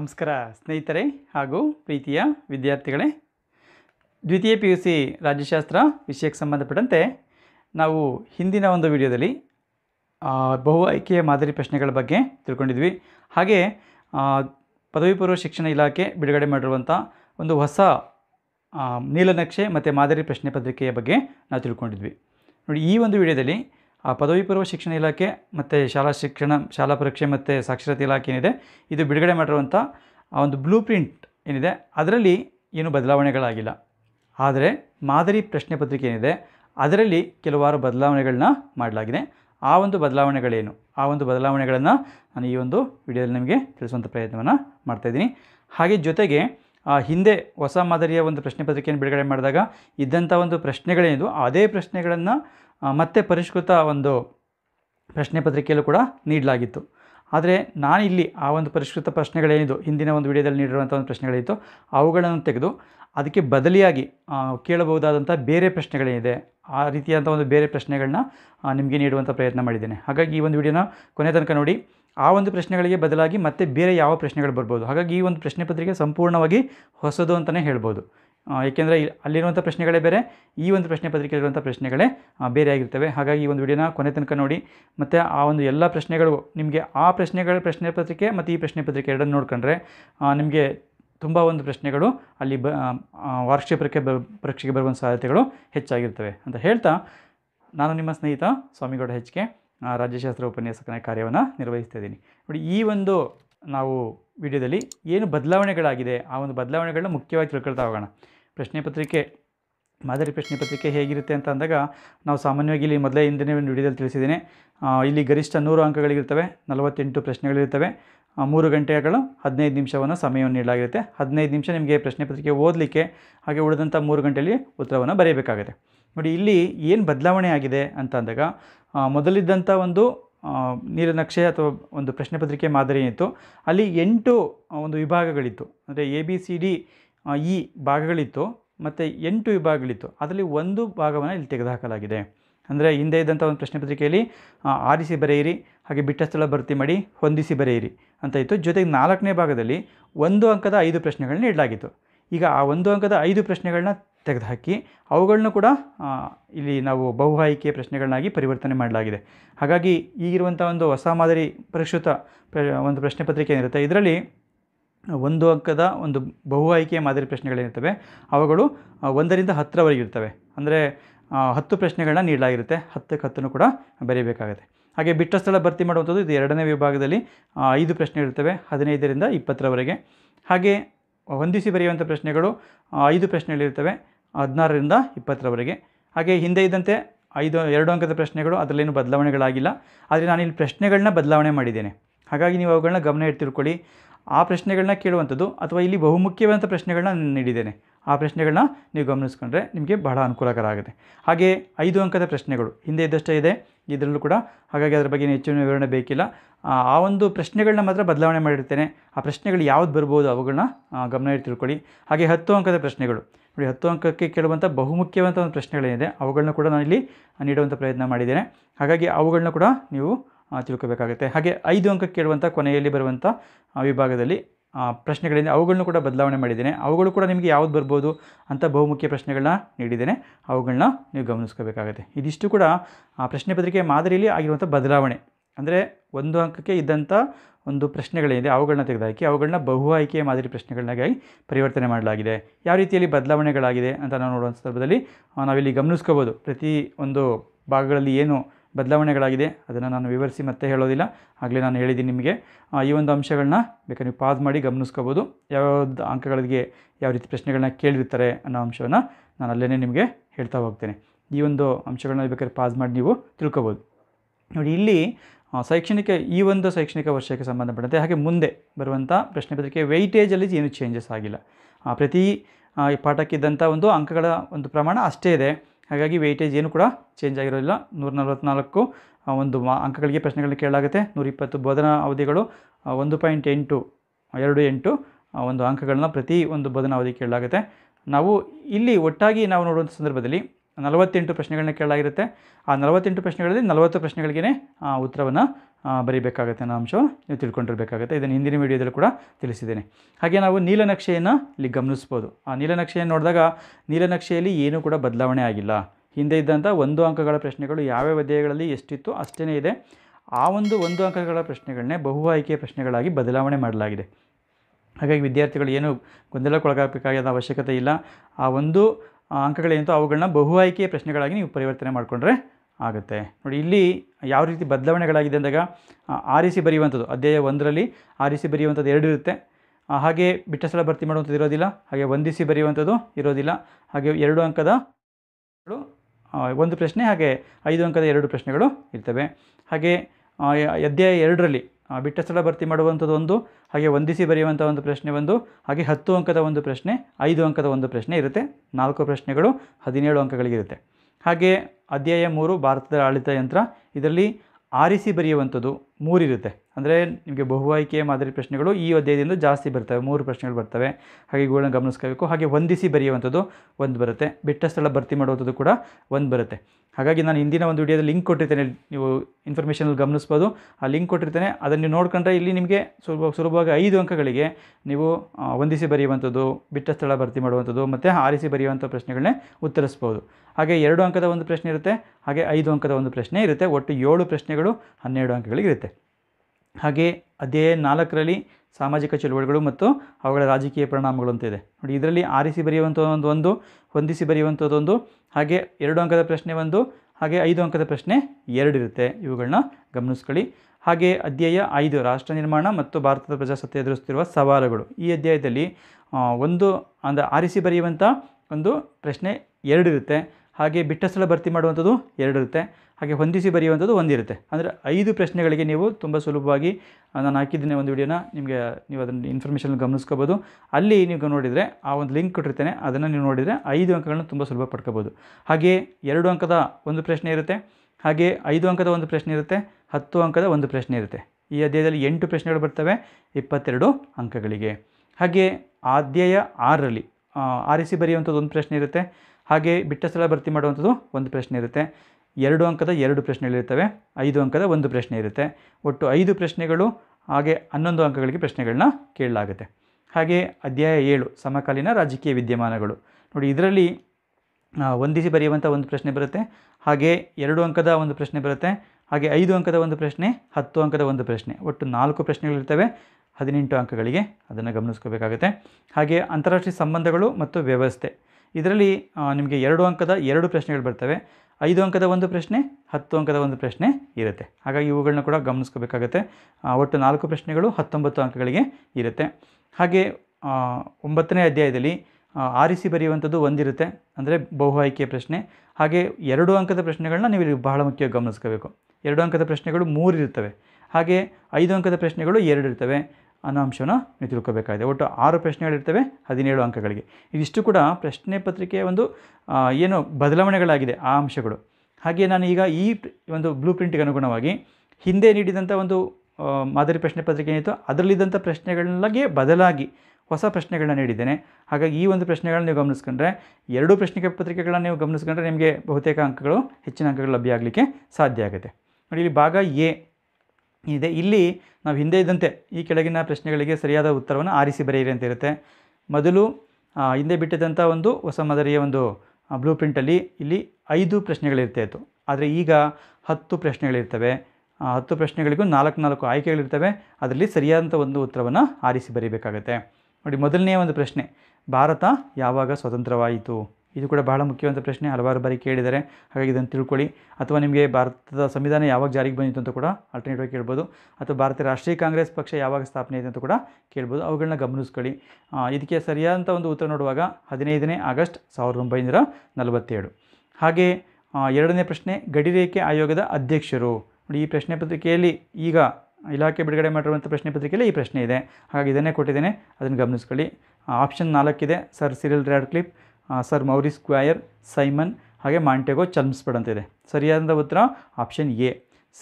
ನಮಸ್ಕಾರ ಸ್ನೇಹಿತರೆ ಹಾಗೂ ಪ್ರೀತಿಯ ವಿದ್ಯಾರ್ಥಿಗಳೇ ದ್ವಿತೀಯ ಪಿ ಯು ಸಿ ರಾಜ್ಯಶಾಸ್ತ್ರ ವಿಷಯಕ್ಕೆ ಸಂಬಂಧಪಟ್ಟಂತೆ ನಾವು ಹಿಂದಿನ ಒಂದು ವಿಡಿಯೋದಲ್ಲಿ ಬಹು ಆಯ್ಕೆಯ ಮಾದರಿ ಪ್ರಶ್ನೆಗಳ ಬಗ್ಗೆ ತಿಳ್ಕೊಂಡಿದ್ವಿ ಹಾಗೆ ಪದವಿ ಪೂರ್ವ ಶಿಕ್ಷಣ ಇಲಾಖೆ ಬಿಡುಗಡೆ ಮಾಡಿರುವಂಥ ಒಂದು ಹೊಸ ನೀಲನಕ್ಷೆ ಮತ್ತು ಮಾದರಿ ಪ್ರಶ್ನೆ ಪತ್ರಿಕೆಯ ಬಗ್ಗೆ ನಾವು ತಿಳ್ಕೊಂಡಿದ್ವಿ ನೋಡಿ ಈ ಒಂದು ವಿಡಿಯೋದಲ್ಲಿ ಆ ಪದವಿ ಪೂರ್ವ ಶಿಕ್ಷಣ ಇಲಾಖೆ ಮತ್ತು ಶಾಲಾ ಶಿಕ್ಷಣ ಶಾಲಾ ಪರೀಕ್ಷೆ ಮತ್ತು ಸಾಕ್ಷರತೆ ಇಲಾಖೆ ಏನಿದೆ ಇದು ಬಿಡುಗಡೆ ಮಾಡಿರುವಂಥ ಆ ಒಂದು ಬ್ಲೂ ಪ್ರಿಂಟ್ ಏನಿದೆ ಅದರಲ್ಲಿ ಏನು ಬದಲಾವಣೆಗಳಾಗಿಲ್ಲ ಆದರೆ ಮಾದರಿ ಪ್ರಶ್ನೆ ಪತ್ರಿಕೆ ಏನಿದೆ ಅದರಲ್ಲಿ ಕೆಲವಾರು ಬದಲಾವಣೆಗಳನ್ನ ಮಾಡಲಾಗಿದೆ ಆ ಒಂದು ಬದಲಾವಣೆಗಳೇನು ಆ ಒಂದು ಬದಲಾವಣೆಗಳನ್ನು ನಾನು ಈ ಒಂದು ವಿಡಿಯೋದಲ್ಲಿ ನಿಮಗೆ ತಿಳಿಸುವಂಥ ಪ್ರಯತ್ನವನ್ನು ಮಾಡ್ತಾಯಿದ್ದೀನಿ ಹಾಗೆ ಜೊತೆಗೆ ಆ ಹಿಂದೆ ಹೊಸ ಮಾದರಿಯ ಒಂದು ಪ್ರಶ್ನೆ ಪತ್ರಿಕೆಯನ್ನು ಬಿಡುಗಡೆ ಮಾಡಿದಾಗ ಇದ್ದಂಥ ಒಂದು ಪ್ರಶ್ನೆಗಳೇನು ಅದೇ ಪ್ರಶ್ನೆಗಳನ್ನು ಮತ್ತೆ ಪರಿಷ್ಕೃತ ಒಂದು ಪ್ರಶ್ನೆ ಪತ್ರಿಕೆಯಲ್ಲೂ ಕೂಡ ನೀಡಲಾಗಿತ್ತು ಆದರೆ ನಾನಿಲ್ಲಿ ಆ ಒಂದು ಪರಿಷ್ಕೃತ ಪ್ರಶ್ನೆಗಳೇನಿದು ಹಿಂದಿನ ಒಂದು ವಿಡಿಯೋದಲ್ಲಿ ನೀಡಿರುವಂಥ ಒಂದು ಪ್ರಶ್ನೆಗಳಿತ್ತು ಅವುಗಳನ್ನು ತೆಗೆದು ಅದಕ್ಕೆ ಬದಲಿಯಾಗಿ ಕೇಳಬಹುದಾದಂಥ ಬೇರೆ ಪ್ರಶ್ನೆಗಳೇನಿದೆ ಆ ರೀತಿಯಾದಂಥ ಒಂದು ಬೇರೆ ಪ್ರಶ್ನೆಗಳನ್ನ ನಿಮಗೆ ನೀಡುವಂಥ ಪ್ರಯತ್ನ ಮಾಡಿದ್ದೇನೆ ಹಾಗಾಗಿ ಈ ಒಂದು ವಿಡಿಯೋನ ಕೊನೆ ತನಕ ನೋಡಿ ಆ ಒಂದು ಪ್ರಶ್ನೆಗಳಿಗೆ ಬದಲಾಗಿ ಮತ್ತೆ ಬೇರೆ ಯಾವ ಪ್ರಶ್ನೆಗಳು ಬರ್ಬೋದು ಹಾಗಾಗಿ ಈ ಒಂದು ಪ್ರಶ್ನೆ ಪತ್ರಿಕೆ ಸಂಪೂರ್ಣವಾಗಿ ಹೊಸದು ಅಂತಲೇ ಹೇಳ್ಬೋದು ಏಕೆಂದರೆ ಅಲ್ಲಿರುವಂಥ ಪ್ರಶ್ನೆಗಳೇ ಬೇರೆ ಈ ಒಂದು ಪ್ರಶ್ನೆ ಪತ್ರಿಕೆಯಲ್ಲಿರುವಂಥ ಪ್ರಶ್ನೆಗಳೇ ಆಗಿರ್ತವೆ ಹಾಗಾಗಿ ಈ ಒಂದು ವಿಡಿಯೋನ ಕೊನೆ ತನಕ ನೋಡಿ ಮತ್ತು ಆ ಒಂದು ಎಲ್ಲ ಪ್ರಶ್ನೆಗಳು ನಿಮಗೆ ಆ ಪ್ರಶ್ನೆಗಳ ಪ್ರಶ್ನೆ ಪತ್ರಿಕೆ ಮತ್ತು ಈ ಪ್ರಶ್ನೆ ಪತ್ರಿಕೆ ಎರಡನ್ನು ನೋಡ್ಕೊಂಡ್ರೆ ನಿಮಗೆ ತುಂಬ ಒಂದು ಪ್ರಶ್ನೆಗಳು ಅಲ್ಲಿ ಬ ವಾರ್ಷಿಕ ಬ ಪರೀಕ್ಷೆಗೆ ಬರುವಂಥ ಸಾಧ್ಯತೆಗಳು ಹೆಚ್ಚಾಗಿರ್ತವೆ ಅಂತ ಹೇಳ್ತಾ ನಾನು ನಿಮ್ಮ ಸ್ನೇಹಿತ ಸ್ವಾಮಿಗೌಡ ಹೆಚ್ಕೆ ರಾಜ್ಯಶಾಸ್ತ್ರ ಉಪನ್ಯಾಸಕನ ಕಾರ್ಯವನ್ನು ನಿರ್ವಹಿಸ್ತಾ ಇದ್ದೀನಿ ನೋಡಿ ಈ ಒಂದು ನಾವು ವಿಡಿಯೋದಲ್ಲಿ ಏನು ಬದಲಾವಣೆಗಳಾಗಿದೆ ಆ ಒಂದು ಬದಲಾವಣೆಗಳನ್ನ ಮುಖ್ಯವಾಗಿ ತಿಳ್ಕೊಳ್ತಾ ಹೋಗೋಣ ಪ್ರಶ್ನೆ ಪತ್ರಿಕೆ ಮಾದರಿ ಪ್ರಶ್ನೆ ಪತ್ರಿಕೆ ಹೇಗಿರುತ್ತೆ ಅಂತ ಅಂದಾಗ ನಾವು ಸಾಮಾನ್ಯವಾಗಿ ಇಲ್ಲಿ ಮೊದಲೇ ಹಿಂದಿನ ಒಂದು ವಿಡಿಯೋದಲ್ಲಿ ತಿಳಿಸಿದ್ದೀನಿ ಇಲ್ಲಿ ಗರಿಷ್ಠ ನೂರು ಅಂಕಗಳಿರ್ತವೆ ನಲವತ್ತೆಂಟು ಪ್ರಶ್ನೆಗಳಿರ್ತವೆ ಮೂರು ಗಂಟೆಗಳು ಹದಿನೈದು ನಿಮಿಷವನ್ನು ಸಮಯವನ್ನು ನೀಡಲಾಗಿರುತ್ತೆ ಹದಿನೈದು ನಿಮಿಷ ನಿಮಗೆ ಪ್ರಶ್ನೆ ಪತ್ರಿಕೆ ಓದಲಿಕ್ಕೆ ಹಾಗೆ ಉಳಿದಂಥ ಮೂರು ಗಂಟೆಯಲ್ಲಿ ಉತ್ತರವನ್ನು ಬರೆಯಬೇಕಾಗುತ್ತೆ ನೋಡಿ ಇಲ್ಲಿ ಏನು ಬದಲಾವಣೆ ಆಗಿದೆ ಅಂತ ಅಂದಾಗ ಮೊದಲಿದ್ದಂಥ ಒಂದು ನೀಲನಕ್ಷೆ ಅಥವಾ ಒಂದು ಪ್ರಶ್ನೆ ಪತ್ರಿಕೆ ಮಾದರಿ ಇತ್ತು ಅಲ್ಲಿ ಎಂಟು ಒಂದು ವಿಭಾಗಗಳಿತ್ತು ಅಂದರೆ A B C D E e ಭಾಗಗಳಿತ್ತು ಮತ್ತು ಎಂಟು ವಿಭಾಗಗಳಿತ್ತು ಅದರಲ್ಲಿ ಒಂದು ಭಾಗವನ್ನು ಇಲ್ಲಿ ತೆಗೆದುಹಾಕಲಾಗಿದೆ ಅಂದರೆ ಹಿಂದೆ ಇದ್ದಂಥ ಒಂದು ಪ್ರಶ್ನೆ ಪತ್ರಿಕೆಯಲ್ಲಿ ಆರಿಸಿ ಬರೆಯಿರಿ ಹಾಗೆ ಬಿಟ್ಟ ಸ್ಥಳ ಭರ್ತಿ ಮಾಡಿ ಹೊಂದಿಸಿ ಬರೆಯಿರಿ ಅಂತ ಇತ್ತು ಜೊತೆಗೆ ನಾಲ್ಕನೇ ಭಾಗದಲ್ಲಿ ಒಂದು ಅಂಕದ ಐದು ಪ್ರಶ್ನೆಗಳನ್ನ ಇಡಲಾಗಿತ್ತು ಈಗ ಆ ಒಂದು ಅಂಕದ ಐದು ಪ್ರಶ್ನೆಗಳನ್ನ ತೆಗೆದುಹಾಕಿ ಅವುಗಳ್ನ ಕೂಡ ಇಲ್ಲಿ ನಾವು ಬಹು ಆಯ್ಕೆಯ ಪ್ರಶ್ನೆಗಳನ್ನಾಗಿ ಪರಿವರ್ತನೆ ಮಾಡಲಾಗಿದೆ ಹಾಗಾಗಿ ಈಗಿರುವಂಥ ಒಂದು ಹೊಸ ಮಾದರಿ ಪರಿಷ್ಕೃತ ಒಂದು ಪ್ರಶ್ನೆ ಪತ್ರಿಕೆ ಏನಿರುತ್ತೆ ಇದರಲ್ಲಿ ಒಂದು ಅಂಕದ ಒಂದು ಬಹು ಆಯ್ಕೆಯ ಮಾದರಿ ಪ್ರಶ್ನೆಗಳೇನಿರ್ತವೆ ಅವುಗಳು ಒಂದರಿಂದ ಹತ್ತರವರೆಗೆ ಇರ್ತವೆ ಅಂದರೆ ಹತ್ತು ಪ್ರಶ್ನೆಗಳನ್ನ ನೀಡಲಾಗಿರುತ್ತೆ ಹತ್ತಕ್ಕೆ ಹತ್ತನ್ನು ಕೂಡ ಬರೀಬೇಕಾಗುತ್ತೆ ಹಾಗೆ ಬಿಟ್ಟ ಸ್ಥಳ ಭರ್ತಿ ಮಾಡುವಂಥದ್ದು ಇದು ಎರಡನೇ ವಿಭಾಗದಲ್ಲಿ ಐದು ಪ್ರಶ್ನೆ ಇರ್ತವೆ ಹದಿನೈದರಿಂದ ಇಪ್ಪತ್ತರವರೆಗೆ ಹಾಗೆ ಹೊಂದಿಸಿ ಬರೆಯುವಂಥ ಪ್ರಶ್ನೆಗಳು ಐದು ಪ್ರಶ್ನೆಗಳಿರ್ತವೆ ಹದಿನಾರರಿಂದ ಇಪ್ಪತ್ತರವರೆಗೆ ಹಾಗೆ ಹಿಂದೆ ಇದ್ದಂತೆ ಐದು ಎರಡು ಅಂಕದ ಪ್ರಶ್ನೆಗಳು ಅದರಲ್ಲೇನು ಬದಲಾವಣೆಗಳಾಗಿಲ್ಲ ಆದರೆ ನಾನು ಇಲ್ಲಿ ಪ್ರಶ್ನೆಗಳನ್ನ ಬದಲಾವಣೆ ಮಾಡಿದ್ದೇನೆ ಹಾಗಾಗಿ ನೀವು ಅವುಗಳನ್ನ ಗಮನ ಇಡ್ತಿರ್ಕೊಳ್ಳಿ ಆ ಪ್ರಶ್ನೆಗಳನ್ನ ಕೇಳುವಂಥದ್ದು ಅಥವಾ ಇಲ್ಲಿ ಬಹುಮುಖ್ಯವಾದಂಥ ಪ್ರಶ್ನೆಗಳನ್ನ ನಾನು ನೀಡಿದ್ದೇನೆ ಆ ಪ್ರಶ್ನೆಗಳನ್ನ ನೀವು ಗಮನಿಸ್ಕೊಂಡ್ರೆ ನಿಮಗೆ ಬಹಳ ಅನುಕೂಲಕರ ಆಗುತ್ತೆ ಹಾಗೆ ಐದು ಅಂಕದ ಪ್ರಶ್ನೆಗಳು ಹಿಂದೆ ಇದ್ದಷ್ಟೇ ಇದೆ ಇದರಲ್ಲೂ ಕೂಡ ಹಾಗಾಗಿ ಅದರ ಬಗ್ಗೆ ಹೆಚ್ಚಿನ ವಿವರಣೆ ಬೇಕಿಲ್ಲ ಆ ಒಂದು ಪ್ರಶ್ನೆಗಳನ್ನ ಮಾತ್ರ ಬದಲಾವಣೆ ಮಾಡಿರ್ತೇನೆ ಆ ಪ್ರಶ್ನೆಗಳು ಯಾವ್ದು ಬರ್ಬೋದು ಅವುಗಳನ್ನ ಗಮನ ತಿಳ್ಕೊಳ್ಳಿ ಹಾಗೆ ಹತ್ತು ಅಂಕದ ಪ್ರಶ್ನೆಗಳು ನೋಡಿ ಹತ್ತು ಅಂಕಕ್ಕೆ ಕೇಳುವಂಥ ಬಹುಮುಖ್ಯವಂಥ ಒಂದು ಪ್ರಶ್ನೆಗಳೇನಿದೆ ಅವುಗಳನ್ನ ಕೂಡ ನಾನು ಇಲ್ಲಿ ನೀಡುವಂಥ ಪ್ರಯತ್ನ ಮಾಡಿದ್ದೇನೆ ಹಾಗಾಗಿ ಅವುಗಳನ್ನ ಕೂಡ ನೀವು ತಿಳ್ಕೋಬೇಕಾಗುತ್ತೆ ಹಾಗೆ ಐದು ಅಂಕಕ್ಕೆ ಕೇಳುವಂಥ ಕೊನೆಯಲ್ಲಿ ಬರುವಂಥ ವಿಭಾಗದಲ್ಲಿ ಪ್ರಶ್ನೆಗಳಿಂದ ಅವುಗಳನ್ನು ಕೂಡ ಬದಲಾವಣೆ ಮಾಡಿದ್ದೇನೆ ಅವುಗಳು ಕೂಡ ನಿಮಗೆ ಯಾವ್ದು ಬರ್ಬೋದು ಅಂತ ಬಹುಮುಖ್ಯ ಪ್ರಶ್ನೆಗಳನ್ನ ನೀಡಿದ್ದೇನೆ ಅವುಗಳನ್ನ ನೀವು ಗಮನಿಸ್ಕೋಬೇಕಾಗುತ್ತೆ ಇದಿಷ್ಟು ಕೂಡ ಆ ಪ್ರಶ್ನೆ ಪತ್ರಿಕೆ ಮಾದರಿಯಲ್ಲಿ ಆಗಿರುವಂಥ ಬದಲಾವಣೆ ಅಂದರೆ ಒಂದು ಅಂಕಕ್ಕೆ ಇದ್ದಂಥ ಒಂದು ಪ್ರಶ್ನೆಗಳೇನಿದೆ ಅವುಗಳನ್ನ ತೆಗೆದುಹಾಕಿ ಅವುಗಳನ್ನ ಬಹು ಆಯ್ಕೆಯ ಮಾದರಿ ಪ್ರಶ್ನೆಗಳನ್ನಾಗಿ ಪರಿವರ್ತನೆ ಮಾಡಲಾಗಿದೆ ಯಾವ ರೀತಿಯಲ್ಲಿ ಬದಲಾವಣೆಗಳಾಗಿದೆ ಅಂತ ನಾವು ನೋಡುವಂಥ ಸಂದರ್ಭದಲ್ಲಿ ನಾವಿಲ್ಲಿ ಗಮನಿಸ್ಕೋಬೋದು ಪ್ರತಿ ಒಂದು ಭಾಗಗಳಲ್ಲಿ ಏನು ಬದಲಾವಣೆಗಳಾಗಿದೆ ಅದನ್ನು ನಾನು ವಿವರಿಸಿ ಮತ್ತೆ ಹೇಳೋದಿಲ್ಲ ಆಗಲೇ ನಾನು ಹೇಳಿದ್ದೀನಿ ನಿಮಗೆ ಈ ಒಂದು ಅಂಶಗಳನ್ನ ಬೇಕಾದ್ರೆ ನೀವು ಪಾಸ್ ಮಾಡಿ ಗಮನಿಸ್ಕೋಬೋದು ಯಾವ್ಯಾವ್ದು ಅಂಕಗಳಿಗೆ ಯಾವ ರೀತಿ ಪ್ರಶ್ನೆಗಳನ್ನ ಕೇಳಿರ್ತಾರೆ ಅನ್ನೋ ಅಂಶವನ್ನು ನಾನು ಅಲ್ಲೇ ನಿಮಗೆ ಹೇಳ್ತಾ ಹೋಗ್ತೇನೆ ಈ ಒಂದು ಅಂಶಗಳನ್ನ ಬೇಕಾದ್ರೆ ಪಾಸ್ ಮಾಡಿ ನೀವು ತಿಳ್ಕೊಬೋದು ನೋಡಿ ಇಲ್ಲಿ ಶೈಕ್ಷಣಿಕ ಈ ಒಂದು ಶೈಕ್ಷಣಿಕ ವರ್ಷಕ್ಕೆ ಸಂಬಂಧಪಟ್ಟಂತೆ ಹಾಗೆ ಮುಂದೆ ಬರುವಂಥ ಪ್ರಶ್ನೆ ಪತ್ರಿಕೆ ವೆಯ್ಟೇಜಲ್ಲಿ ಏನು ಚೇಂಜಸ್ ಆಗಿಲ್ಲ ಪ್ರತಿ ಪಾಠಕ್ಕಿದ್ದಂಥ ಒಂದು ಅಂಕಗಳ ಒಂದು ಪ್ರಮಾಣ ಅಷ್ಟೇ ಇದೆ ಹಾಗಾಗಿ ವೆಯ್ಟೇಜ್ ಏನು ಕೂಡ ಚೇಂಜ್ ಆಗಿರೋದಿಲ್ಲ ನೂರ ನಲವತ್ತ್ನಾಲ್ಕು ಒಂದು ಅಂಕಗಳಿಗೆ ಪ್ರಶ್ನೆಗಳನ್ನ ಕೇಳಲಾಗುತ್ತೆ ಇಪ್ಪತ್ತು ಬೋಧನಾ ಅವಧಿಗಳು ಒಂದು ಪಾಯಿಂಟ್ ಎಂಟು ಎರಡು ಎಂಟು ಒಂದು ಅಂಕಗಳನ್ನ ಪ್ರತಿ ಒಂದು ಬೋಧನಾ ಅವಧಿ ಕೇಳಲಾಗುತ್ತೆ ನಾವು ಇಲ್ಲಿ ಒಟ್ಟಾಗಿ ನಾವು ನೋಡುವಂಥ ಸಂದರ್ಭದಲ್ಲಿ ನಲವತ್ತೆಂಟು ಪ್ರಶ್ನೆಗಳನ್ನ ಕೇಳಲಾಗಿರುತ್ತೆ ಆ ನಲವತ್ತೆಂಟು ಪ್ರಶ್ನೆಗಳಲ್ಲಿ ನಲವತ್ತು ಪ್ರಶ್ನೆಗಳಿಗೆ ಉತ್ತರವನ್ನು ಬರೀಬೇಕಾಗುತ್ತೆ ಅನ್ನೋ ಅಂಶವನ್ನು ನೀವು ತಿಳ್ಕೊಂಡಿರಬೇಕಾಗುತ್ತೆ ಇದನ್ನು ಹಿಂದಿನ ವೀಡಿಯೋದಲ್ಲಿ ಕೂಡ ತಿಳಿಸಿದ್ದೇನೆ ಹಾಗೆ ನಾವು ನೀಲನಕ್ಷೆಯನ್ನು ಇಲ್ಲಿ ಗಮನಿಸ್ಬೋದು ಆ ನೀಲನಕ್ಷೆಯನ್ನು ನೋಡಿದಾಗ ನೀಲನಕ್ಷೆಯಲ್ಲಿ ಏನೂ ಕೂಡ ಬದಲಾವಣೆ ಆಗಿಲ್ಲ ಹಿಂದೆ ಇದ್ದಂಥ ಒಂದು ಅಂಕಗಳ ಪ್ರಶ್ನೆಗಳು ಯಾವ್ಯಾವ ಅಧ್ಯಾಯಗಳಲ್ಲಿ ಎಷ್ಟಿತ್ತು ಅಷ್ಟೇ ಇದೆ ಆ ಒಂದು ಒಂದು ಅಂಕಗಳ ಪ್ರಶ್ನೆಗಳನ್ನೇ ಬಹು ಆಯ್ಕೆಯ ಪ್ರಶ್ನೆಗಳಾಗಿ ಬದಲಾವಣೆ ಮಾಡಲಾಗಿದೆ ಹಾಗಾಗಿ ವಿದ್ಯಾರ್ಥಿಗಳು ಏನು ಗೊಂದಲಕ್ಕೊಳಗಾಗಬೇಕಾದ ಅವಶ್ಯಕತೆ ಇಲ್ಲ ಆ ಒಂದು ಅಂಕಗಳೇನಿತ್ತು ಅವುಗಳನ್ನ ಬಹು ಆಯ್ಕೆಯ ಪ್ರಶ್ನೆಗಳಾಗಿ ನೀವು ಪರಿವರ್ತನೆ ಮಾಡಿಕೊಂಡ್ರೆ ಆಗುತ್ತೆ ನೋಡಿ ಇಲ್ಲಿ ಯಾವ ರೀತಿ ಬದಲಾವಣೆಗಳಾಗಿದೆ ಅಂದಾಗ ಆರಿಸಿ ಬರೆಯುವಂಥದ್ದು ಅಧ್ಯಾಯ ಒಂದರಲ್ಲಿ ಆರಿಸಿ ಬರೆಯುವಂಥದ್ದು ಎರಡು ಇರುತ್ತೆ ಹಾಗೆ ಬಿಟ್ಟ ಸ್ಥಳ ಭರ್ತಿ ಮಾಡುವಂಥದ್ದು ಇರೋದಿಲ್ಲ ಹಾಗೆ ಒಂದಿಸಿ ಬರೆಯುವಂಥದ್ದು ಇರೋದಿಲ್ಲ ಹಾಗೆ ಎರಡು ಅಂಕದ ಒಂದು ಪ್ರಶ್ನೆ ಹಾಗೆ ಐದು ಅಂಕದ ಎರಡು ಪ್ರಶ್ನೆಗಳು ಇರ್ತವೆ ಹಾಗೆ ಅಧ್ಯಾಯ ಎರಡರಲ್ಲಿ ಬಿಟ್ಟ ಸ್ಥಳ ಭರ್ತಿ ಮಾಡುವಂಥದ್ದು ಒಂದು ಹಾಗೆ ಹೊಂದಿಸಿ ಬರೆಯುವಂಥ ಒಂದು ಪ್ರಶ್ನೆ ಒಂದು ಹಾಗೆ ಹತ್ತು ಅಂಕದ ಒಂದು ಪ್ರಶ್ನೆ ಐದು ಅಂಕದ ಒಂದು ಪ್ರಶ್ನೆ ಇರುತ್ತೆ ನಾಲ್ಕು ಪ್ರಶ್ನೆಗಳು ಹದಿನೇಳು ಅಂಕಗಳಿಗಿರುತ್ತೆ ಹಾಗೆ ಅಧ್ಯಾಯ ಮೂರು ಭಾರತದ ಆಡಳಿತ ಯಂತ್ರ ಇದರಲ್ಲಿ ಆರಿಸಿ ಬರೆಯುವಂಥದ್ದು ಮೂರಿರುತ್ತೆ ಅಂದರೆ ನಿಮಗೆ ಬಹು ಆಯ್ಕೆ ಮಾದರಿ ಪ್ರಶ್ನೆಗಳು ಈ ಅಧ್ಯಾಯದಿಂದ ಜಾಸ್ತಿ ಬರ್ತವೆ ಮೂರು ಪ್ರಶ್ನೆಗಳು ಬರ್ತವೆ ಹಾಗೆ ಇವುಗಳನ್ನ ಗಮನಿಸ್ಕೋಬೇಕು ಹಾಗೆ ಹೊಂದಿಸಿ ಬರೆಯುವಂಥದ್ದು ಒಂದು ಬರುತ್ತೆ ಬಿಟ್ಟ ಸ್ಥಳ ಭರ್ತಿ ಮಾಡುವಂಥದ್ದು ಕೂಡ ಒಂದು ಬರುತ್ತೆ ಹಾಗಾಗಿ ನಾನು ಹಿಂದಿನ ಒಂದು ವಿಡಿಯೋದ ಲಿಂಕ್ ಕೊಟ್ಟಿರ್ತೇನೆ ನೀವು ಇನ್ಫಾರ್ಮೇಷನಲ್ಲಿ ಗಮನಿಸ್ಬೋದು ಆ ಲಿಂಕ್ ಕೊಟ್ಟಿರ್ತೇನೆ ಅದನ್ನು ನೀವು ನೋಡ್ಕೊಂಡ್ರೆ ಇಲ್ಲಿ ನಿಮಗೆ ಸುಲಭ ಸುಲಭವಾಗಿ ಐದು ಅಂಕಗಳಿಗೆ ನೀವು ಹೊಂದಿಸಿ ಬರೆಯುವಂಥದ್ದು ಬಿಟ್ಟ ಸ್ಥಳ ಭರ್ತಿ ಮಾಡುವಂಥದ್ದು ಮತ್ತು ಆರಿಸಿ ಬರೆಯುವಂಥ ಪ್ರಶ್ನೆಗಳನ್ನೇ ಉತ್ತರಿಸ್ಬೋದು ಹಾಗೆ ಎರಡು ಅಂಕದ ಒಂದು ಪ್ರಶ್ನೆ ಇರುತ್ತೆ ಹಾಗೆ ಐದು ಅಂಕದ ಒಂದು ಪ್ರಶ್ನೆ ಇರುತ್ತೆ ಒಟ್ಟು ಏಳು ಪ್ರಶ್ನೆಗಳು ಹನ್ನೆರಡು ಇರುತ್ತೆ ಹಾಗೆ ಅದೇ ನಾಲ್ಕರಲ್ಲಿ ಸಾಮಾಜಿಕ ಚಳುವಳಿಗಳು ಮತ್ತು ಅವುಗಳ ರಾಜಕೀಯ ಪರಿಣಾಮಗಳು ಅಂತ ಇದೆ ನೋಡಿ ಇದರಲ್ಲಿ ಆರಿಸಿ ಬರೆಯುವಂಥದ್ದೊಂದು ಒಂದು ಹೊಂದಿಸಿ ಬರೆಯುವಂಥದ್ದೊಂದು ಹಾಗೆ ಎರಡು ಅಂಕದ ಪ್ರಶ್ನೆ ಒಂದು ಹಾಗೆ ಐದು ಅಂಕದ ಪ್ರಶ್ನೆ ಎರಡು ಇರುತ್ತೆ ಇವುಗಳನ್ನ ಗಮನಿಸ್ಕೊಳ್ಳಿ ಹಾಗೆ ಅಧ್ಯಾಯ ಐದು ರಾಷ್ಟ್ರ ನಿರ್ಮಾಣ ಮತ್ತು ಭಾರತದ ಪ್ರಜಾಸತ್ತೆ ಎದುರಿಸುತ್ತಿರುವ ಸವಾಲುಗಳು ಈ ಅಧ್ಯಾಯದಲ್ಲಿ ಒಂದು ಅಂದರೆ ಆರಿಸಿ ಬರೆಯುವಂಥ ಒಂದು ಪ್ರಶ್ನೆ ಎರಡಿರುತ್ತೆ ಹಾಗೆ ಬಿಟ್ಟ ಸ್ಥಳ ಭರ್ತಿ ಮಾಡುವಂಥದ್ದು ಎರಡಿರುತ್ತೆ ಹಾಗೆ ಹೊಂದಿಸಿ ಬರೆಯುವಂಥದ್ದು ಒಂದಿರುತ್ತೆ ಅಂದರೆ ಐದು ಪ್ರಶ್ನೆಗಳಿಗೆ ನೀವು ತುಂಬ ಸುಲಭವಾಗಿ ನಾನು ಹಾಕಿದ್ದೇನೆ ಒಂದು ವಿಡಿಯೋನ ನಿಮಗೆ ನೀವು ಅದನ್ನು ಇನ್ಫಾರ್ಮೇಷನ್ ಗಮನಿಸ್ಕೋಬೋದು ಅಲ್ಲಿ ನೀವು ನೋಡಿದರೆ ಆ ಒಂದು ಲಿಂಕ್ ಕೊಟ್ಟಿರ್ತೇನೆ ಅದನ್ನು ನೀವು ನೋಡಿದರೆ ಐದು ಅಂಕಗಳನ್ನು ತುಂಬ ಸುಲಭ ಪಡ್ಕೋಬೋದು ಹಾಗೆ ಎರಡು ಅಂಕದ ಒಂದು ಪ್ರಶ್ನೆ ಇರುತ್ತೆ ಹಾಗೆ ಐದು ಅಂಕದ ಒಂದು ಪ್ರಶ್ನೆ ಇರುತ್ತೆ ಹತ್ತು ಅಂಕದ ಒಂದು ಪ್ರಶ್ನೆ ಇರುತ್ತೆ ಈ ಅಧ್ಯಾಯದಲ್ಲಿ ಎಂಟು ಪ್ರಶ್ನೆಗಳು ಬರ್ತವೆ ಇಪ್ಪತ್ತೆರಡು ಅಂಕಗಳಿಗೆ ಹಾಗೆ ಅಧ್ಯಾಯ ಆರರಲ್ಲಿ ಆರಿಸಿ ಬರೆಯುವಂಥದ್ದು ಒಂದು ಪ್ರಶ್ನೆ ಇರುತ್ತೆ ಹಾಗೆ ಬಿಟ್ಟ ಸ್ಥಳ ಭರ್ತಿ ಮಾಡುವಂಥದ್ದು ಒಂದು ಪ್ರಶ್ನೆ ಇರುತ್ತೆ ಎರಡು ಅಂಕದ ಎರಡು ಪ್ರಶ್ನೆಗಳಿರ್ತವೆ ಐದು ಅಂಕದ ಒಂದು ಪ್ರಶ್ನೆ ಇರುತ್ತೆ ಒಟ್ಟು ಐದು ಪ್ರಶ್ನೆಗಳು ಹಾಗೆ ಹನ್ನೊಂದು ಅಂಕಗಳಿಗೆ ಪ್ರಶ್ನೆಗಳನ್ನ ಕೇಳಲಾಗುತ್ತೆ ಹಾಗೆ ಅಧ್ಯಾಯ ಏಳು ಸಮಕಾಲೀನ ರಾಜಕೀಯ ವಿದ್ಯಮಾನಗಳು ನೋಡಿ ಇದರಲ್ಲಿ ಒಂದಿಸಿ ಬರೆಯುವಂಥ ಒಂದು ಪ್ರಶ್ನೆ ಬರುತ್ತೆ ಹಾಗೆ ಎರಡು ಅಂಕದ ಒಂದು ಪ್ರಶ್ನೆ ಬರುತ್ತೆ ಹಾಗೆ ಐದು ಅಂಕದ ಒಂದು ಪ್ರಶ್ನೆ ಹತ್ತು ಅಂಕದ ಒಂದು ಪ್ರಶ್ನೆ ಒಟ್ಟು ನಾಲ್ಕು ಪ್ರಶ್ನೆಗಳಿರ್ತವೆ ಹದಿನೆಂಟು ಅಂಕಗಳಿಗೆ ಅದನ್ನು ಗಮನಿಸ್ಕೋಬೇಕಾಗುತ್ತೆ ಹಾಗೆ ಅಂತಾರಾಷ್ಟ್ರೀಯ ಸಂಬಂಧಗಳು ಮತ್ತು ವ್ಯವಸ್ಥೆ ಇದರಲ್ಲಿ ನಿಮಗೆ ಎರಡು ಅಂಕದ ಎರಡು ಪ್ರಶ್ನೆಗಳು ಬರ್ತವೆ ಐದು ಅಂಕದ ಒಂದು ಪ್ರಶ್ನೆ ಹತ್ತು ಅಂಕದ ಒಂದು ಪ್ರಶ್ನೆ ಇರುತ್ತೆ ಹಾಗಾಗಿ ಇವುಗಳನ್ನ ಕೂಡ ಗಮನಿಸ್ಕೋಬೇಕಾಗತ್ತೆ ಒಟ್ಟು ನಾಲ್ಕು ಪ್ರಶ್ನೆಗಳು ಹತ್ತೊಂಬತ್ತು ಅಂಕಗಳಿಗೆ ಇರುತ್ತೆ ಹಾಗೆ ಒಂಬತ್ತನೇ ಅಧ್ಯಾಯದಲ್ಲಿ ಆರಿಸಿ ಬರೆಯುವಂಥದ್ದು ಒಂದಿರುತ್ತೆ ಅಂದರೆ ಬಹು ಆಯ್ಕೆಯ ಪ್ರಶ್ನೆ ಹಾಗೆ ಎರಡು ಅಂಕದ ಪ್ರಶ್ನೆಗಳನ್ನ ನೀವು ಇಲ್ಲಿ ಬಹಳ ಮುಖ್ಯವಾಗಿ ಗಮನಿಸ್ಕೋಬೇಕು ಎರಡು ಅಂಕದ ಪ್ರಶ್ನೆಗಳು ಮೂರು ಇರ್ತವೆ ಹಾಗೆ ಐದು ಅಂಕದ ಪ್ರಶ್ನೆಗಳು ಎರಡು ಇರ್ತವೆ ಅನ್ನೋ ಅಂಶವನ್ನು ನೀವು ತಿಳ್ಕೋಬೇಕಾಗಿದೆ ಒಟ್ಟು ಆರು ಪ್ರಶ್ನೆಗಳಿರ್ತವೆ ಹದಿನೇಳು ಅಂಕಗಳಿಗೆ ಇದಿಷ್ಟು ಕೂಡ ಪ್ರಶ್ನೆ ಪತ್ರಿಕೆಯ ಒಂದು ಏನು ಬದಲಾವಣೆಗಳಾಗಿದೆ ಆ ಅಂಶಗಳು ಹಾಗೆ ನಾನು ಈಗ ಈ ಒಂದು ಬ್ಲೂ ಪ್ರಿಂಟಿಗೆ ಅನುಗುಣವಾಗಿ ಹಿಂದೆ ನೀಡಿದಂಥ ಒಂದು ಮಾದರಿ ಪ್ರಶ್ನೆ ಪತ್ರಿಕೆ ಏನಿತ್ತು ಅದರಲ್ಲಿದ್ದಂಥ ಪ್ರಶ್ನೆಗಳಿಗೆ ಬದಲಾಗಿ ಹೊಸ ಪ್ರಶ್ನೆಗಳನ್ನ ನೀಡಿದ್ದೇನೆ ಹಾಗಾಗಿ ಈ ಒಂದು ಪ್ರಶ್ನೆಗಳನ್ನ ನೀವು ಗಮನಿಸ್ಕೊಂಡ್ರೆ ಎರಡು ಪ್ರಶ್ನೆ ಪತ್ರಿಕೆಗಳನ್ನ ನೀವು ಗಮನಿಸ್ಕೊಂಡ್ರೆ ನಿಮಗೆ ಬಹುತೇಕ ಅಂಕಗಳು ಹೆಚ್ಚಿನ ಅಂಕಗಳು ಲಭ್ಯ ಆಗಲಿಕ್ಕೆ ಸಾಧ್ಯ ಆಗುತ್ತೆ ನೋಡಿ ಇಲ್ಲಿ ಭಾಗ ಎ ಇದೆ ಇಲ್ಲಿ ನಾವು ಹಿಂದೆ ಇದ್ದಂತೆ ಈ ಕೆಳಗಿನ ಪ್ರಶ್ನೆಗಳಿಗೆ ಸರಿಯಾದ ಉತ್ತರವನ್ನು ಆರಿಸಿ ಬರೆಯಿರಿ ಅಂತ ಇರುತ್ತೆ ಮೊದಲು ಹಿಂದೆ ಬಿಟ್ಟಿದ್ದಂಥ ಒಂದು ಹೊಸ ಮಾದರಿಯ ಒಂದು ಬ್ಲೂ ಪ್ರಿಂಟಲ್ಲಿ ಇಲ್ಲಿ ಐದು ಪ್ರಶ್ನೆಗಳಿರ್ತಾ ಇತ್ತು ಆದರೆ ಈಗ ಹತ್ತು ಪ್ರಶ್ನೆಗಳಿರ್ತವೆ ಹತ್ತು ಪ್ರಶ್ನೆಗಳಿಗೂ ನಾಲ್ಕು ನಾಲ್ಕು ಆಯ್ಕೆಗಳಿರ್ತವೆ ಅದರಲ್ಲಿ ಸರಿಯಾದಂಥ ಒಂದು ಉತ್ತರವನ್ನು ಆರಿಸಿ ಬರೀಬೇಕಾಗತ್ತೆ ನೋಡಿ ಮೊದಲನೆಯ ಒಂದು ಪ್ರಶ್ನೆ ಭಾರತ ಯಾವಾಗ ಸ್ವತಂತ್ರವಾಯಿತು ಇದು ಕೂಡ ಬಹಳ ಮುಖ್ಯವಾದ ಪ್ರಶ್ನೆ ಹಲವಾರು ಬಾರಿ ಕೇಳಿದ್ದಾರೆ ಹಾಗಾಗಿ ಇದನ್ನು ತಿಳ್ಕೊಳ್ಳಿ ಅಥವಾ ನಿಮಗೆ ಭಾರತದ ಸಂವಿಧಾನ ಯಾವಾಗ ಜಾರಿಗೆ ಬಂದಿತ್ತು ಅಂತ ಕೂಡ ಆಲ್ಟರ್ನೇಟಿವ್ ಕೇಳ್ಬೋದು ಅಥವಾ ಭಾರತೀಯ ರಾಷ್ಟ್ರೀಯ ಕಾಂಗ್ರೆಸ್ ಪಕ್ಷ ಯಾವಾಗ ಸ್ಥಾಪನೆ ಇದೆ ಅಂತ ಕೂಡ ಕೇಳ್ಬೋದು ಅವುಗಳನ್ನ ಗಮನಿಸ್ಕೊಳ್ಳಿ ಇದಕ್ಕೆ ಸರಿಯಾದಂಥ ಒಂದು ಉತ್ತರ ನೋಡುವಾಗ ಹದಿನೈದನೇ ಆಗಸ್ಟ್ ಸಾವಿರದ ಒಂಬೈನೂರ ನಲವತ್ತೇಳು ಹಾಗೆ ಎರಡನೇ ಪ್ರಶ್ನೆ ಗಡಿ ರೇಖೆ ಆಯೋಗದ ಅಧ್ಯಕ್ಷರು ನೋಡಿ ಈ ಪ್ರಶ್ನೆ ಪತ್ರಿಕೆಯಲ್ಲಿ ಈಗ ಇಲಾಖೆ ಬಿಡುಗಡೆ ಮಾಡಿರುವಂಥ ಪ್ರಶ್ನೆ ಪತ್ರಿಕೆಯಲ್ಲಿ ಈ ಪ್ರಶ್ನೆ ಇದೆ ಹಾಗಾಗಿ ಇದನ್ನೇ ಕೊಟ್ಟಿದ್ದೇನೆ ಅದನ್ನು ಗಮನಿಸ್ಕೊಳ್ಳಿ ಆಪ್ಷನ್ ನಾಲ್ಕಿದೆ sir Cyril Radcliffe sir Maurice Gwyer Simon ಹಾಗೆ ಮಾಂಟೆಗೋ ಅಂತ ಇದೆ ಸರಿಯಾದ ಉತ್ತರ option A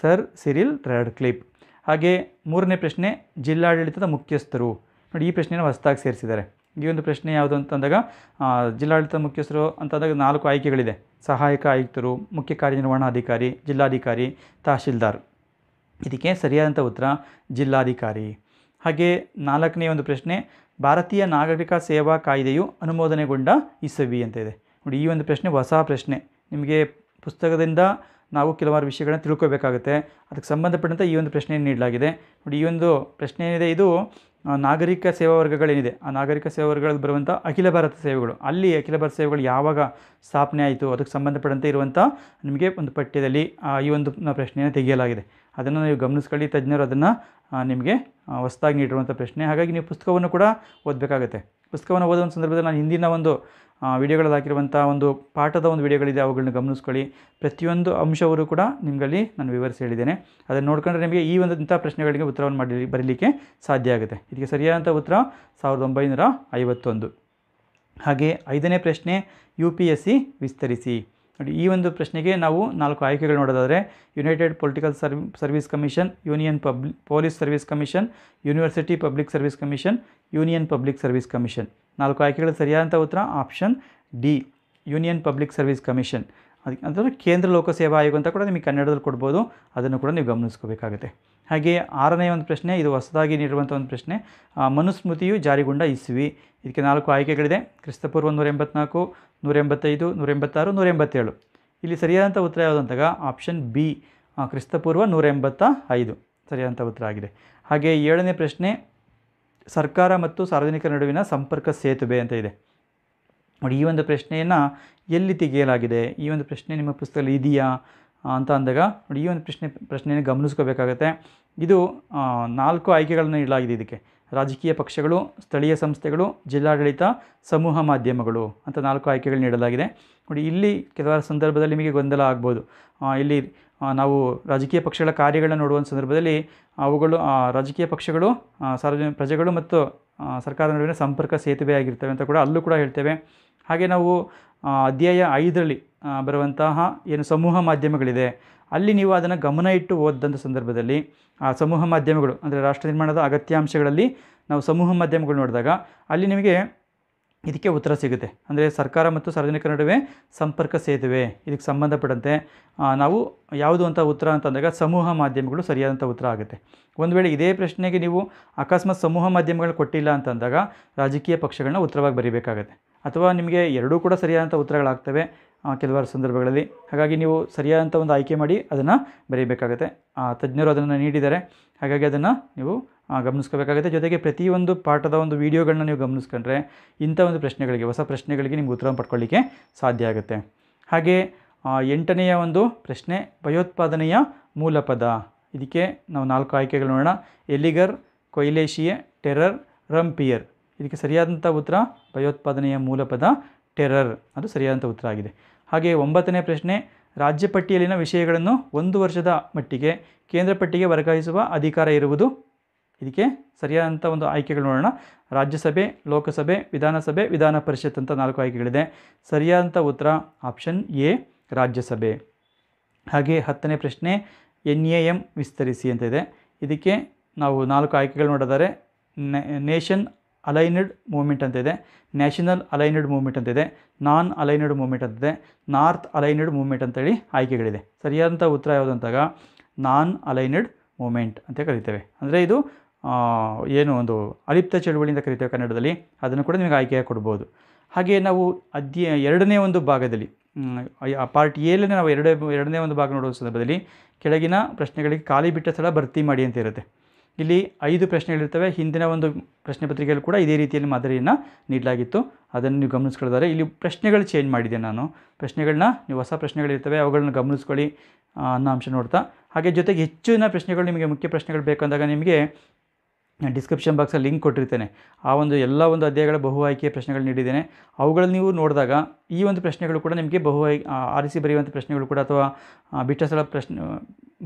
sir Cyril Radcliffe ಹಾಗೆ ಮೂರನೇ ಪ್ರಶ್ನೆ ಜಿಲ್ಲಾಡಳಿತದ ಮುಖ್ಯಸ್ಥರು ನೋಡಿ ಈ ಪ್ರಶ್ನೆಯನ್ನು ಹೊಸದಾಗಿ ಸೇರಿಸಿದ್ದಾರೆ ಈ ಒಂದು ಪ್ರಶ್ನೆ ಯಾವುದು ಅಂತಂದಾಗ ಜಿಲ್ಲಾಡಳಿತದ ಮುಖ್ಯಸ್ಥರು ಅಂತಂದಾಗ ನಾಲ್ಕು ಆಯ್ಕೆಗಳಿದೆ ಸಹಾಯಕ ಆಯುಕ್ತರು ಮುಖ್ಯ ಕಾರ್ಯನಿರ್ವಹಣಾಧಿಕಾರಿ ಜಿಲ್ಲಾಧಿಕಾರಿ ತಹಶೀಲ್ದಾರ್ ಇದಕ್ಕೆ ಸರಿಯಾದಂಥ ಉತ್ತರ ಜಿಲ್ಲಾಧಿಕಾರಿ ಹಾಗೆ ನಾಲ್ಕನೇ ಒಂದು ಪ್ರಶ್ನೆ ಭಾರತೀಯ ನಾಗರಿಕ ಸೇವಾ ಕಾಯ್ದೆಯು ಅನುಮೋದನೆಗೊಂಡ ಇಸವಿ ಅಂತ ಇದೆ ನೋಡಿ ಈ ಒಂದು ಪ್ರಶ್ನೆ ಹೊಸ ಪ್ರಶ್ನೆ ನಿಮಗೆ ಪುಸ್ತಕದಿಂದ ನಾವು ಕೆಲವಾರು ವಿಷಯಗಳನ್ನ ತಿಳ್ಕೋಬೇಕಾಗುತ್ತೆ ಅದಕ್ಕೆ ಸಂಬಂಧಪಟ್ಟಂತೆ ಈ ಒಂದು ಪ್ರಶ್ನೆಯನ್ನು ನೀಡಲಾಗಿದೆ ನೋಡಿ ಈ ಒಂದು ಪ್ರಶ್ನೆ ಏನಿದೆ ಇದು ನಾಗರಿಕ ಸೇವಾ ವರ್ಗಗಳೇನಿದೆ ಆ ನಾಗರಿಕ ಸೇವಾ ವರ್ಗಗಳಲ್ಲಿ ಬರುವಂಥ ಅಖಿಲ ಭಾರತ ಸೇವೆಗಳು ಅಲ್ಲಿ ಅಖಿಲ ಭಾರತ ಸೇವೆಗಳು ಯಾವಾಗ ಸ್ಥಾಪನೆ ಆಯಿತು ಅದಕ್ಕೆ ಸಂಬಂಧಪಟ್ಟಂತೆ ಇರುವಂಥ ನಿಮಗೆ ಒಂದು ಪಠ್ಯದಲ್ಲಿ ಈ ಒಂದು ಪ್ರಶ್ನೆಯನ್ನು ತೆಗೆಯಲಾಗಿದೆ ಅದನ್ನು ನೀವು ಗಮನಿಸ್ಕೊಳ್ಳಿ ತಜ್ಞರು ಅದನ್ನು ನಿಮಗೆ ಹೊಸದಾಗಿ ನೀಡಿರುವಂಥ ಪ್ರಶ್ನೆ ಹಾಗಾಗಿ ನೀವು ಪುಸ್ತಕವನ್ನು ಕೂಡ ಓದಬೇಕಾಗುತ್ತೆ ಪುಸ್ತಕವನ್ನು ಓದೋ ಸಂದರ್ಭದಲ್ಲಿ ನಾನು ಹಿಂದಿನ ಒಂದು ವಿಡಿಯೋಗಳಲ್ಲಿ ಹಾಕಿರುವಂಥ ಒಂದು ಪಾಠದ ಒಂದು ವಿಡಿಯೋಗಳಿದೆ ಅವುಗಳನ್ನ ಗಮನಿಸ್ಕೊಳ್ಳಿ ಪ್ರತಿಯೊಂದು ಅಂಶವರು ಕೂಡ ನಿಮಗಲ್ಲಿ ನಾನು ವಿವರಿಸಿ ಹೇಳಿದ್ದೇನೆ ಅದನ್ನು ನೋಡ್ಕೊಂಡ್ರೆ ನಿಮಗೆ ಈ ಒಂದು ಇಂಥ ಪ್ರಶ್ನೆಗಳಿಗೆ ಉತ್ತರವನ್ನು ಮಾಡಿ ಬರೀಲಿಕ್ಕೆ ಸಾಧ್ಯ ಆಗುತ್ತೆ ಇದಕ್ಕೆ ಸರಿಯಾದಂಥ ಉತ್ತರ ಸಾವಿರದ ಒಂಬೈನೂರ ಐವತ್ತೊಂದು ಹಾಗೆ ಐದನೇ ಪ್ರಶ್ನೆ ಯು ಪಿ ಎಸ್ ಸಿ ವಿಸ್ತರಿಸಿ ನೋಡಿ ಈ ಒಂದು ಪ್ರಶ್ನೆಗೆ ನಾವು ನಾಲ್ಕು ಆಯ್ಕೆಗಳು ನೋಡೋದಾದರೆ united political service commission union public police service commission university public service commission union public service commission ನಾಲ್ಕು ಆಯ್ಕೆಗಳು ಸರಿಯಾದಂಥ ಉತ್ತರ option D union public service commission ಅದಕ್ಕೆ ಅಂತಂದರೆ ಕೇಂದ್ರ ಲೋಕಸೇವಾ ಆಯೋಗ ಅಂತ ಕೂಡ ನಿಮಗೆ ಕನ್ನಡದಲ್ಲಿ ಕೊಡ್ಬೋದು ಅದನ್ನು ಕೂಡ ನೀವು ಗಮನಿಸ್ಕೋಬೇಕಾಗುತ್ತೆ ಹಾಗೆ ಆರನೇ ಒಂದು ಪ್ರಶ್ನೆ ಇದು ಹೊಸದಾಗಿ ನೀಡಿರುವಂಥ ಒಂದು ಪ್ರಶ್ನೆ ಮನುಸ್ಮೃತಿಯು ಜಾರಿಗೊಂಡ ಇಸ್ವಿ ಇದಕ್ಕೆ ನಾಲ್ಕು ಆಯ್ಕೆಗಳಿದೆ ಕ್ರಿಸ್ತಪೂರ್ವ ನೂರ ಎಂಬತ್ನಾಲ್ಕು ನೂರ ಎಂಬತ್ತೈದು ನೂರ ಎಂಬತ್ತಾರು ನೂರ ಎಂಬತ್ತೇಳು ಇಲ್ಲಿ ಸರಿಯಾದಂಥ ಉತ್ತರ ಯಾವುದಂತಾಗ ಆಪ್ಷನ್ ಬಿ ಕ್ರಿಸ್ತಪೂರ್ವ ನೂರ ಎಂಬತ್ತ ಐದು ಸರಿಯಾದಂಥ ಉತ್ತರ ಆಗಿದೆ ಹಾಗೆ ಏಳನೇ ಪ್ರಶ್ನೆ ಸರ್ಕಾರ ಮತ್ತು ಸಾರ್ವಜನಿಕರ ನಡುವಿನ ಸಂಪರ್ಕ ಸೇತುವೆ ಅಂತ ಇದೆ ನೋಡಿ ಈ ಒಂದು ಪ್ರಶ್ನೆಯನ್ನು ಎಲ್ಲಿ ತೆಗೆಯಲಾಗಿದೆ ಈ ಒಂದು ಪ್ರಶ್ನೆ ನಿಮ್ಮ ಪುಸ್ತಕದಲ್ಲಿ ಇದೆಯಾ ಅಂತ ಅಂದಾಗ ನೋಡಿ ಈ ಒಂದು ಪ್ರಶ್ನೆ ಪ್ರಶ್ನೆಯನ್ನು ಗಮನಿಸ್ಕೋಬೇಕಾಗತ್ತೆ ಇದು ನಾಲ್ಕು ಆಯ್ಕೆಗಳನ್ನು ಇಡಲಾಗಿದೆ ಇದಕ್ಕೆ ರಾಜಕೀಯ ಪಕ್ಷಗಳು ಸ್ಥಳೀಯ ಸಂಸ್ಥೆಗಳು ಜಿಲ್ಲಾಡಳಿತ ಸಮೂಹ ಮಾಧ್ಯಮಗಳು ಅಂತ ನಾಲ್ಕು ಆಯ್ಕೆಗಳನ್ನ ನೀಡಲಾಗಿದೆ ನೋಡಿ ಇಲ್ಲಿ ಕೆಲವಾರು ಸಂದರ್ಭದಲ್ಲಿ ನಿಮಗೆ ಗೊಂದಲ ಆಗ್ಬೋದು ಇಲ್ಲಿ ನಾವು ರಾಜಕೀಯ ಪಕ್ಷಗಳ ಕಾರ್ಯಗಳನ್ನ ನೋಡುವ ಸಂದರ್ಭದಲ್ಲಿ ಅವುಗಳು ರಾಜಕೀಯ ಪಕ್ಷಗಳು ಸಾರ್ವಜನಿಕ ಪ್ರಜೆಗಳು ಮತ್ತು ಸರ್ಕಾರದ ನಡುವಿನ ಸಂಪರ್ಕ ಸೇತುವೆ ಆಗಿರ್ತವೆ ಅಂತ ಕೂಡ ಅಲ್ಲೂ ಕೂಡ ಹೇಳ್ತೇವೆ ಹಾಗೆ ನಾವು ಅಧ್ಯಾಯ ಐದರಲ್ಲಿ ಬರುವಂತಹ ಏನು ಸಮೂಹ ಮಾಧ್ಯಮಗಳಿದೆ ಅಲ್ಲಿ ನೀವು ಅದನ್ನು ಗಮನ ಇಟ್ಟು ಓದಿದಂಥ ಸಂದರ್ಭದಲ್ಲಿ ಆ ಸಮೂಹ ಮಾಧ್ಯಮಗಳು ಅಂದರೆ ರಾಷ್ಟ್ರ ನಿರ್ಮಾಣದ ಅಗತ್ಯಾಂಶಗಳಲ್ಲಿ ನಾವು ಸಮೂಹ ಮಾಧ್ಯಮಗಳು ನೋಡಿದಾಗ ಅಲ್ಲಿ ನಿಮಗೆ ಇದಕ್ಕೆ ಉತ್ತರ ಸಿಗುತ್ತೆ ಅಂದರೆ ಸರ್ಕಾರ ಮತ್ತು ಸಾರ್ವಜನಿಕರ ನಡುವೆ ಸಂಪರ್ಕ ಸೇತುವೆ ಇದಕ್ಕೆ ಸಂಬಂಧಪಟ್ಟಂತೆ ನಾವು ಯಾವುದು ಅಂತ ಉತ್ತರ ಅಂತಂದಾಗ ಸಮೂಹ ಮಾಧ್ಯಮಗಳು ಸರಿಯಾದಂಥ ಉತ್ತರ ಆಗುತ್ತೆ ಒಂದು ವೇಳೆ ಇದೇ ಪ್ರಶ್ನೆಗೆ ನೀವು ಅಕಸ್ಮಾತ್ ಸಮೂಹ ಮಾಧ್ಯಮಗಳು ಕೊಟ್ಟಿಲ್ಲ ಅಂತ ಅಂದಾಗ ರಾಜಕೀಯ ಪಕ್ಷಗಳನ್ನ ಉತ್ತರವಾಗಿ ಬರೀಬೇಕಾಗತ್ತೆ ಅಥವಾ ನಿಮಗೆ ಎರಡೂ ಕೂಡ ಸರಿಯಾದಂಥ ಉತ್ತರಗಳಾಗ್ತವೆ ಕೆಲವಾರು ಸಂದರ್ಭಗಳಲ್ಲಿ ಹಾಗಾಗಿ ನೀವು ಸರಿಯಾದಂಥ ಒಂದು ಆಯ್ಕೆ ಮಾಡಿ ಅದನ್ನು ಬರೀಬೇಕಾಗುತ್ತೆ ತಜ್ಞರು ಅದನ್ನು ನೀಡಿದ್ದಾರೆ ಹಾಗಾಗಿ ಅದನ್ನು ನೀವು ಗಮನಿಸ್ಕೋಬೇಕಾಗುತ್ತೆ ಜೊತೆಗೆ ಪ್ರತಿಯೊಂದು ಪಾಠದ ಒಂದು ವೀಡಿಯೋಗಳನ್ನ ನೀವು ಗಮನಿಸ್ಕೊಂಡ್ರೆ ಇಂಥ ಒಂದು ಪ್ರಶ್ನೆಗಳಿಗೆ ಹೊಸ ಪ್ರಶ್ನೆಗಳಿಗೆ ನಿಮ್ಗೆ ಉತ್ತರ ಪಡ್ಕೊಳ್ಳಿಕ್ಕೆ ಸಾಧ್ಯ ಆಗುತ್ತೆ ಹಾಗೆ ಎಂಟನೆಯ ಒಂದು ಪ್ರಶ್ನೆ ಭಯೋತ್ಪಾದನೆಯ ಮೂಲಪದ ಇದಕ್ಕೆ ನಾವು ನಾಲ್ಕು ಆಯ್ಕೆಗಳು ನೋಡೋಣ ಎಲಿಗರ್ ಕೊಯ್ಲೇಶಿಯೆ ಟೆರರ್ ರಂಪಿಯರ್ ಇದಕ್ಕೆ ಸರಿಯಾದಂಥ ಉತ್ತರ ಭಯೋತ್ಪಾದನೆಯ ಮೂಲಪದ ಟೆರರ್ ಅದು ಸರಿಯಾದಂಥ ಉತ್ತರ ಆಗಿದೆ ಹಾಗೆ ಒಂಬತ್ತನೇ ಪ್ರಶ್ನೆ ರಾಜ್ಯ ಪಟ್ಟಿಯಲ್ಲಿನ ವಿಷಯಗಳನ್ನು ಒಂದು ವರ್ಷದ ಮಟ್ಟಿಗೆ ಕೇಂದ್ರ ಪಟ್ಟಿಗೆ ವರ್ಗಾಯಿಸುವ ಅಧಿಕಾರ ಇರುವುದು ಇದಕ್ಕೆ ಸರಿಯಾದಂಥ ಒಂದು ಆಯ್ಕೆಗಳು ನೋಡೋಣ ರಾಜ್ಯಸಭೆ ಲೋಕಸಭೆ ವಿಧಾನಸಭೆ ವಿಧಾನ ಪರಿಷತ್ ಅಂತ ನಾಲ್ಕು ಆಯ್ಕೆಗಳಿದೆ ಸರಿಯಾದಂಥ ಉತ್ತರ ಆಪ್ಷನ್ ಎ ರಾಜ್ಯಸಭೆ ಹಾಗೆ ಹತ್ತನೇ ಪ್ರಶ್ನೆ ಎನ್ ಎ ಎಮ್ ವಿಸ್ತರಿಸಿ ಅಂತ ಇದೆ ಇದಕ್ಕೆ ನಾವು ನಾಲ್ಕು ಆಯ್ಕೆಗಳು ನೋಡಿದರೆ ನೇಷನ್ ಅಲೈನಡ್ ಮೂವ್ಮೆಂಟ್ ಅಂತಿದೆ ನ್ಯಾಷನಲ್ ಅಲೈನಡ್ ಮೂವ್ಮೆಂಟ್ ಅಂತಿದೆ ನಾನ್ ಅಲೈನಡ್ ಮೂವ್ಮೆಂಟ್ ಅಂತಿದೆ ನಾರ್ತ್ ಅಲೈನಡ್ ಮೂವ್ಮೆಂಟ್ ಅಂತೇಳಿ ಆಯ್ಕೆಗಳಿದೆ ಸರಿಯಾದಂಥ ಉತ್ತರ ಯಾವುದಂತಾಗ ನಾನ್ ಅಲೈನಡ್ ಮೂವ್ಮೆಂಟ್ ಅಂತ ಕರಿತೇವೆ ಅಂದರೆ ಇದು ಏನು ಒಂದು ಅಲಿಪ್ತ ಚಳುವಳಿಯಿಂದ ಕರಿತೇವೆ ಕನ್ನಡದಲ್ಲಿ ಅದನ್ನು ಕೂಡ ನಿಮಗೆ ಆಯ್ಕೆ ಕೊಡ್ಬೋದು ಹಾಗೆ ನಾವು ಅಧ್ಯ ಎರಡನೇ ಒಂದು ಭಾಗದಲ್ಲಿ ಪಾರ್ಟ್ ಎಲ್ಲೇ ನಾವು ಎರಡೇ ಎರಡನೇ ಒಂದು ಭಾಗ ನೋಡುವ ಸಂದರ್ಭದಲ್ಲಿ ಕೆಳಗಿನ ಪ್ರಶ್ನೆಗಳಿಗೆ ಖಾಲಿ ಬಿಟ್ಟ ಸ್ಥಳ ಭರ್ತಿ ಮಾಡಿ ಅಂತ ಇರುತ್ತೆ ಇಲ್ಲಿ ಐದು ಪ್ರಶ್ನೆಗಳಿರ್ತವೆ ಹಿಂದಿನ ಒಂದು ಪ್ರಶ್ನೆ ಪತ್ರಿಕೆಯಲ್ಲಿ ಕೂಡ ಇದೇ ರೀತಿಯಲ್ಲಿ ಮಾದರಿಯನ್ನು ನೀಡಲಾಗಿತ್ತು ಅದನ್ನು ನೀವು ಗಮನಿಸ್ಕೊಳ್ತಾರೆ ಇಲ್ಲಿ ಪ್ರಶ್ನೆಗಳು ಚೇಂಜ್ ಮಾಡಿದೆ ನಾನು ಪ್ರಶ್ನೆಗಳನ್ನ ನೀವು ಹೊಸ ಪ್ರಶ್ನೆಗಳಿರ್ತವೆ ಅವುಗಳನ್ನ ಗಮನಿಸ್ಕೊಳ್ಳಿ ಅನ್ನೋ ಅಂಶ ನೋಡ್ತಾ ಹಾಗೆ ಜೊತೆಗೆ ಹೆಚ್ಚಿನ ಪ್ರಶ್ನೆಗಳು ನಿಮಗೆ ಮುಖ್ಯ ಪ್ರಶ್ನೆಗಳು ಬೇಕಂದಾಗ ನಿಮಗೆ ಡಿಸ್ಕ್ರಿಪ್ಷನ್ ಬಾಕ್ಸಲ್ಲಿ ಲಿಂಕ್ ಕೊಟ್ಟಿರ್ತೇನೆ ಆ ಒಂದು ಎಲ್ಲ ಒಂದು ಅಧ್ಯಾಯಗಳ ಬಹು ಆಯ್ಕೆಯ ಪ್ರಶ್ನೆಗಳು ನೀಡಿದ್ದೇನೆ ಅವುಗಳನ್ನು ನೀವು ನೋಡಿದಾಗ ಈ ಒಂದು ಪ್ರಶ್ನೆಗಳು ಕೂಡ ನಿಮಗೆ ಬಹು ಆಯ್ ಆರಿಸಿ ಬರೆಯುವಂಥ ಪ್ರಶ್ನೆಗಳು ಕೂಡ ಅಥವಾ ಬಿಟ್ಟ ಸ್ಥಳ ಪ್ರಶ್ನೆ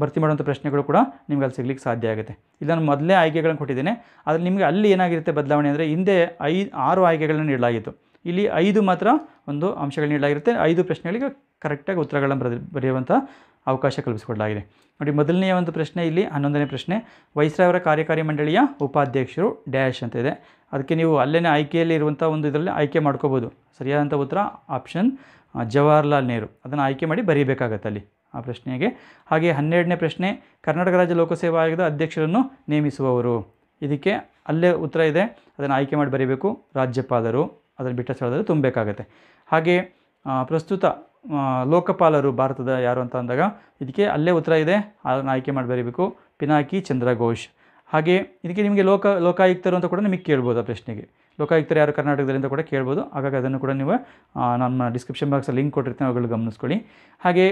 ಭರ್ತಿ ಮಾಡುವಂಥ ಪ್ರಶ್ನೆಗಳು ಕೂಡ ನಿಮ್ಗೆ ಅಲ್ಲಿ ಸಿಗ್ಲಿಕ್ಕೆ ಸಾಧ್ಯ ಆಗುತ್ತೆ ಇದನ್ನು ಮೊದಲೇ ಆಯ್ಕೆಗಳನ್ನು ಕೊಟ್ಟಿದ್ದೇನೆ ಆದರೆ ನಿಮಗೆ ಅಲ್ಲಿ ಏನಾಗಿರುತ್ತೆ ಬದಲಾವಣೆ ಅಂದರೆ ಹಿಂದೆ ಐದು ಆರು ಆಯ್ಕೆಗಳನ್ನು ನೀಡಲಾಗಿತ್ತು ಇಲ್ಲಿ ಐದು ಮಾತ್ರ ಒಂದು ಅಂಶಗಳು ನೀಡಲಾಗಿರುತ್ತೆ ಐದು ಪ್ರಶ್ನೆಗಳಿಗೆ ಕರೆಕ್ಟಾಗಿ ಉತ್ತರಗಳನ್ನು ಬರೆ ಬರೆಯುವಂಥ ಅವಕಾಶ ಕಲ್ಪಿಸಿಕೊಡಲಾಗಿದೆ ನೋಡಿ ಮೊದಲನೆಯ ಒಂದು ಪ್ರಶ್ನೆ ಇಲ್ಲಿ ಹನ್ನೊಂದನೇ ಪ್ರಶ್ನೆ ವೈಸ್ರಾಯರ ಕಾರ್ಯಕಾರಿ ಮಂಡಳಿಯ ಉಪಾಧ್ಯಕ್ಷರು ಡ್ಯಾಶ್ ಅಂತ ಇದೆ ಅದಕ್ಕೆ ನೀವು ಅಲ್ಲೇ ಆಯ್ಕೆಯಲ್ಲಿ ಇರುವಂಥ ಒಂದು ಇದರಲ್ಲಿ ಆಯ್ಕೆ ಮಾಡ್ಕೋಬೋದು ಸರಿಯಾದಂಥ ಉತ್ತರ ಆಪ್ಷನ್ ಜವಾಹರ್ಲಾಲ್ ನೆಹರು ಅದನ್ನು ಆಯ್ಕೆ ಮಾಡಿ ಬರೀಬೇಕಾಗತ್ತೆ ಅಲ್ಲಿ ಆ ಪ್ರಶ್ನೆಗೆ ಹಾಗೆ ಹನ್ನೆರಡನೇ ಪ್ರಶ್ನೆ ಕರ್ನಾಟಕ ರಾಜ್ಯ ಲೋಕಸೇವಾ ಆಯೋಗದ ಅಧ್ಯಕ್ಷರನ್ನು ನೇಮಿಸುವವರು ಇದಕ್ಕೆ ಅಲ್ಲೇ ಉತ್ತರ ಇದೆ ಅದನ್ನು ಆಯ್ಕೆ ಮಾಡಿ ಬರೀಬೇಕು ರಾಜ್ಯಪಾಲರು ಅದನ್ನು ಬಿಟ್ಟ ಸ್ಥಳದಲ್ಲಿ ತುಂಬಬೇಕಾಗತ್ತೆ ಹಾಗೆ ಪ್ರಸ್ತುತ ಲೋಕಪಾಲರು ಭಾರತದ ಯಾರು ಅಂತ ಅಂದಾಗ ಇದಕ್ಕೆ ಅಲ್ಲೇ ಉತ್ತರ ಇದೆ ಅದನ್ನು ಆಯ್ಕೆ ಮಾಡಿ ಬರೀಬೇಕು ಪಿನಾಕಿ ಚಂದ್ರ ಘೋಷ್ ಹಾಗೆ ಇದಕ್ಕೆ ನಿಮಗೆ ಲೋಕ ಲೋಕಾಯುಕ್ತರು ಅಂತ ಕೂಡ ನಿಮಗೆ ಕೇಳ್ಬೋದು ಆ ಪ್ರಶ್ನೆಗೆ ಲೋಕಾಯುಕ್ತರು ಯಾರು ಕರ್ನಾಟಕದಲ್ಲಿ ಕೂಡ ಕೇಳ್ಬೋದು ಹಾಗಾಗಿ ಅದನ್ನು ಕೂಡ ನೀವು ನಮ್ಮ ಡಿಸ್ಕ್ರಿಪ್ಷನ್ ಬಾಕ್ಸಲ್ಲಿ ಲಿಂಕ್ ಕೊಟ್ಟಿರ್ತೀನಿ ಅವುಗಳು ಗಮನಿಸ್ಕೊಳ್ಳಿ ಹಾಗೆ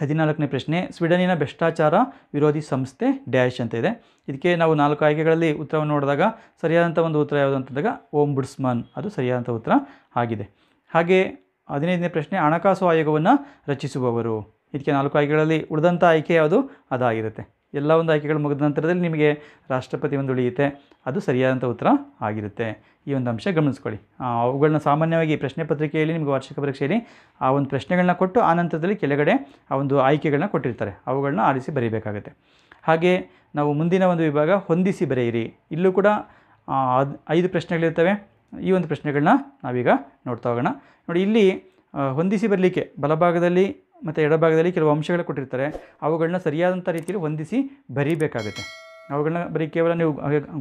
ಹದಿನಾಲ್ಕನೇ ಪ್ರಶ್ನೆ ಸ್ವೀಡನಿನ ಭ್ರಷ್ಟಾಚಾರ ವಿರೋಧಿ ಸಂಸ್ಥೆ ಡ್ಯಾಶ್ ಅಂತ ಇದೆ ಇದಕ್ಕೆ ನಾವು ನಾಲ್ಕು ಆಯ್ಕೆಗಳಲ್ಲಿ ಉತ್ತರವನ್ನು ನೋಡಿದಾಗ ಸರಿಯಾದಂಥ ಒಂದು ಉತ್ತರ ಯಾವುದು ಅಂತಂದಾಗ ಓಂ ಬುಡ್ಸ್ಮನ್ ಅದು ಸರಿಯಾದಂಥ ಉತ್ತರ ಆಗಿದೆ ಹಾಗೆ ಹದಿನೈದನೇ ಪ್ರಶ್ನೆ ಹಣಕಾಸು ಆಯೋಗವನ್ನು ರಚಿಸುವವರು ಇದಕ್ಕೆ ನಾಲ್ಕು ಆಯ್ಕೆಗಳಲ್ಲಿ ಉಳಿದಂಥ ಆಯ್ಕೆ ಯಾವುದು ಅದಾಗಿರುತ್ತೆ ಎಲ್ಲ ಒಂದು ಆಯ್ಕೆಗಳು ಮುಗಿದ ನಂತರದಲ್ಲಿ ನಿಮಗೆ ರಾಷ್ಟ್ರಪತಿ ಒಂದು ಉಳಿಯುತ್ತೆ ಅದು ಸರಿಯಾದಂಥ ಉತ್ತರ ಆಗಿರುತ್ತೆ ಈ ಒಂದು ಅಂಶ ಗಮನಿಸ್ಕೊಳ್ಳಿ ಅವುಗಳನ್ನ ಸಾಮಾನ್ಯವಾಗಿ ಪ್ರಶ್ನೆ ಪತ್ರಿಕೆಯಲ್ಲಿ ನಿಮಗೆ ವಾರ್ಷಿಕ ಪರೀಕ್ಷೆಯಲ್ಲಿ ಆ ಒಂದು ಪ್ರಶ್ನೆಗಳನ್ನ ಕೊಟ್ಟು ಆ ನಂತರದಲ್ಲಿ ಕೆಳಗಡೆ ಆ ಒಂದು ಆಯ್ಕೆಗಳನ್ನ ಕೊಟ್ಟಿರ್ತಾರೆ ಅವುಗಳನ್ನ ಆರಿಸಿ ಬರೀಬೇಕಾಗುತ್ತೆ ಹಾಗೆ ನಾವು ಮುಂದಿನ ಒಂದು ವಿಭಾಗ ಹೊಂದಿಸಿ ಬರೆಯಿರಿ ಇಲ್ಲೂ ಕೂಡ ಐದು ಪ್ರಶ್ನೆಗಳಿರ್ತವೆ ಈ ಒಂದು ಪ್ರಶ್ನೆಗಳನ್ನ ನಾವೀಗ ನೋಡ್ತಾ ಹೋಗೋಣ ನೋಡಿ ಇಲ್ಲಿ ಹೊಂದಿಸಿ ಬರಲಿಕ್ಕೆ ಬಲಭಾಗದಲ್ಲಿ ಮತ್ತು ಎಡಭಾಗದಲ್ಲಿ ಕೆಲವು ಅಂಶಗಳು ಕೊಟ್ಟಿರ್ತಾರೆ ಅವುಗಳನ್ನ ಸರಿಯಾದಂಥ ರೀತಿಯಲ್ಲಿ ಹೊಂದಿಸಿ ಬರೀಬೇಕಾಗುತ್ತೆ ಅವುಗಳನ್ನ ಬರೀ ಕೇವಲ ನೀವು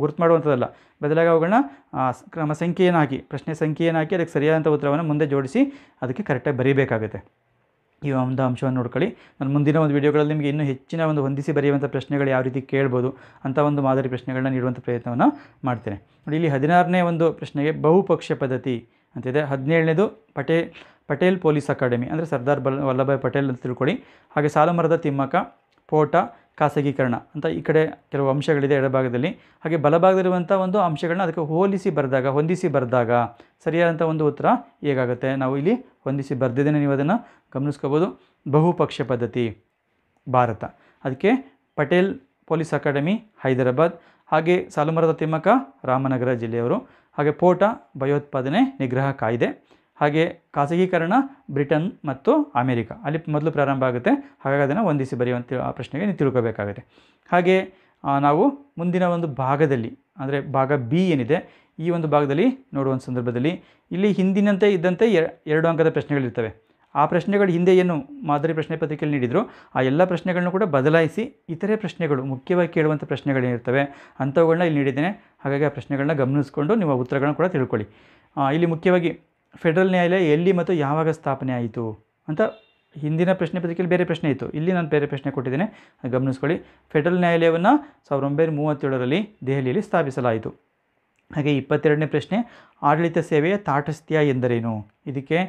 ಗುರುತು ಮಾಡುವಂಥದ್ದಲ್ಲ ಬದಲಾಗಿ ಅವುಗಳನ್ನ ಕ್ರಮ ಸಂಖ್ಯೆಯನ್ನು ಹಾಕಿ ಪ್ರಶ್ನೆ ಸಂಖ್ಯೆಯನ್ನು ಹಾಕಿ ಅದಕ್ಕೆ ಸರಿಯಾದಂಥ ಉತ್ತರವನ್ನು ಮುಂದೆ ಜೋಡಿಸಿ ಅದಕ್ಕೆ ಕರೆಕ್ಟಾಗಿ ಬರೀಬೇಕಾಗುತ್ತೆ ಈ ಒಂದು ಅಂಶವನ್ನು ನೋಡ್ಕೊಳ್ಳಿ ನಾನು ಮುಂದಿನ ಒಂದು ವಿಡಿಯೋಗಳಲ್ಲಿ ನಿಮಗೆ ಇನ್ನೂ ಹೆಚ್ಚಿನ ಒಂದು ಹೊಂದಿಸಿ ಬರೆಯುವಂಥ ಪ್ರಶ್ನೆಗಳು ಯಾವ ರೀತಿ ಕೇಳ್ಬೋದು ಅಂತ ಒಂದು ಮಾದರಿ ಪ್ರಶ್ನೆಗಳನ್ನ ನೀಡುವಂಥ ಪ್ರಯತ್ನವನ್ನು ಮಾಡ್ತೇನೆ ನೋಡಿ ಇಲ್ಲಿ ಹದಿನಾರನೇ ಒಂದು ಪ್ರಶ್ನೆಗೆ ಬಹುಪಕ್ಷ ಪದ್ಧತಿ ಅಂತಿದೆ ಹದಿನೇಳನೇದು ಪಟೇಲ್ ಪಟೇಲ್ ಪೊಲೀಸ್ ಅಕಾಡೆಮಿ ಅಂದರೆ ಸರ್ದಾರ್ ಬಲ್ ವಲ್ಲಭಾಯ್ ಪಟೇಲ್ ಅಂತ ತಿಳ್ಕೊಳ್ಳಿ ಹಾಗೆ ಸಾಲುಮರದ ತಿಮ್ಮಕ್ಕ ಪೋಟ ಖಾಸಗೀಕರಣ ಅಂತ ಈ ಕಡೆ ಕೆಲವು ಅಂಶಗಳಿದೆ ಎಡಭಾಗದಲ್ಲಿ ಹಾಗೆ ಬಲಭಾಗದಲ್ಲಿರುವಂಥ ಒಂದು ಅಂಶಗಳನ್ನ ಅದಕ್ಕೆ ಹೋಲಿಸಿ ಬರೆದಾಗ ಹೊಂದಿಸಿ ಬರೆದಾಗ ಸರಿಯಾದಂಥ ಒಂದು ಉತ್ತರ ಹೇಗಾಗುತ್ತೆ ನಾವು ಇಲ್ಲಿ ಹೊಂದಿಸಿ ಬರೆದಿದ್ದೇನೆ ನೀವು ಅದನ್ನು ಗಮನಿಸ್ಕೋಬೋದು ಬಹುಪಕ್ಷ ಪದ್ಧತಿ ಭಾರತ ಅದಕ್ಕೆ ಪಟೇಲ್ ಪೊಲೀಸ್ ಅಕಾಡೆಮಿ ಹೈದರಾಬಾದ್ ಹಾಗೆ ಸಾಲುಮರದ ತಿಮ್ಮಕ ರಾಮನಗರ ಜಿಲ್ಲೆಯವರು ಹಾಗೆ ಪೋಟ ಭಯೋತ್ಪಾದನೆ ನಿಗ್ರಹ ಕಾಯ್ದೆ ಹಾಗೆ ಖಾಸಗೀಕರಣ ಬ್ರಿಟನ್ ಮತ್ತು ಅಮೆರಿಕ ಅಲ್ಲಿ ಮೊದಲು ಪ್ರಾರಂಭ ಆಗುತ್ತೆ ಹಾಗಾಗಿ ಅದನ್ನು ಒಂದಿಸಿ ಬರೆಯುವಂಥ ಆ ಪ್ರಶ್ನೆಗೆ ನೀವು ತಿಳ್ಕೋಬೇಕಾಗುತ್ತೆ ಹಾಗೆ ನಾವು ಮುಂದಿನ ಒಂದು ಭಾಗದಲ್ಲಿ ಅಂದರೆ ಭಾಗ ಬಿ ಏನಿದೆ ಈ ಒಂದು ಭಾಗದಲ್ಲಿ ನೋಡುವಂಥ ಸಂದರ್ಭದಲ್ಲಿ ಇಲ್ಲಿ ಹಿಂದಿನಂತೆ ಇದ್ದಂತೆ ಎರಡು ಅಂಕದ ಪ್ರಶ್ನೆಗಳಿರ್ತವೆ ಆ ಪ್ರಶ್ನೆಗಳು ಹಿಂದೆ ಏನು ಮಾದರಿ ಪ್ರಶ್ನೆ ಪತ್ರಿಕೆಯಲ್ಲಿ ನೀಡಿದ್ರು ಆ ಎಲ್ಲ ಪ್ರಶ್ನೆಗಳನ್ನು ಕೂಡ ಬದಲಾಯಿಸಿ ಇತರೆ ಪ್ರಶ್ನೆಗಳು ಮುಖ್ಯವಾಗಿ ಕೇಳುವಂಥ ಪ್ರಶ್ನೆಗಳೇನಿರ್ತವೆ ಅಂಥವುಗಳನ್ನ ಇಲ್ಲಿ ನೀಡಿದ್ದೇನೆ ಹಾಗಾಗಿ ಆ ಪ್ರಶ್ನೆಗಳನ್ನ ಗಮನಿಸ್ಕೊಂಡು ನಿಮ್ಮ ಉತ್ತರಗಳನ್ನು ಕೂಡ ತಿಳ್ಕೊಳ್ಳಿ ಇಲ್ಲಿ ಮುಖ್ಯವಾಗಿ ಫೆಡರಲ್ ನ್ಯಾಯಾಲಯ ಎಲ್ಲಿ ಮತ್ತು ಯಾವಾಗ ಸ್ಥಾಪನೆ ಆಯಿತು ಅಂತ ಹಿಂದಿನ ಪ್ರಶ್ನೆ ಪತ್ರಿಕೆಯಲ್ಲಿ ಬೇರೆ ಪ್ರಶ್ನೆ ಇತ್ತು ಇಲ್ಲಿ ನಾನು ಬೇರೆ ಪ್ರಶ್ನೆ ಕೊಟ್ಟಿದ್ದೇನೆ ಗಮನಿಸ್ಕೊಳ್ಳಿ ಫೆಡರಲ್ ನ್ಯಾಯಾಲಯವನ್ನು ಸಾವಿರದ ಒಂಬೈನೂರ ಮೂವತ್ತೇಳರಲ್ಲಿ ದೆಹಲಿಯಲ್ಲಿ ಸ್ಥಾಪಿಸಲಾಯಿತು ಹಾಗೆ ಇಪ್ಪತ್ತೆರಡನೇ ಪ್ರಶ್ನೆ ಆಡಳಿತ ಸೇವೆಯ ತಾಟಸ್ಥ್ಯ ಎಂದರೇನು ಇದಕ್ಕೆ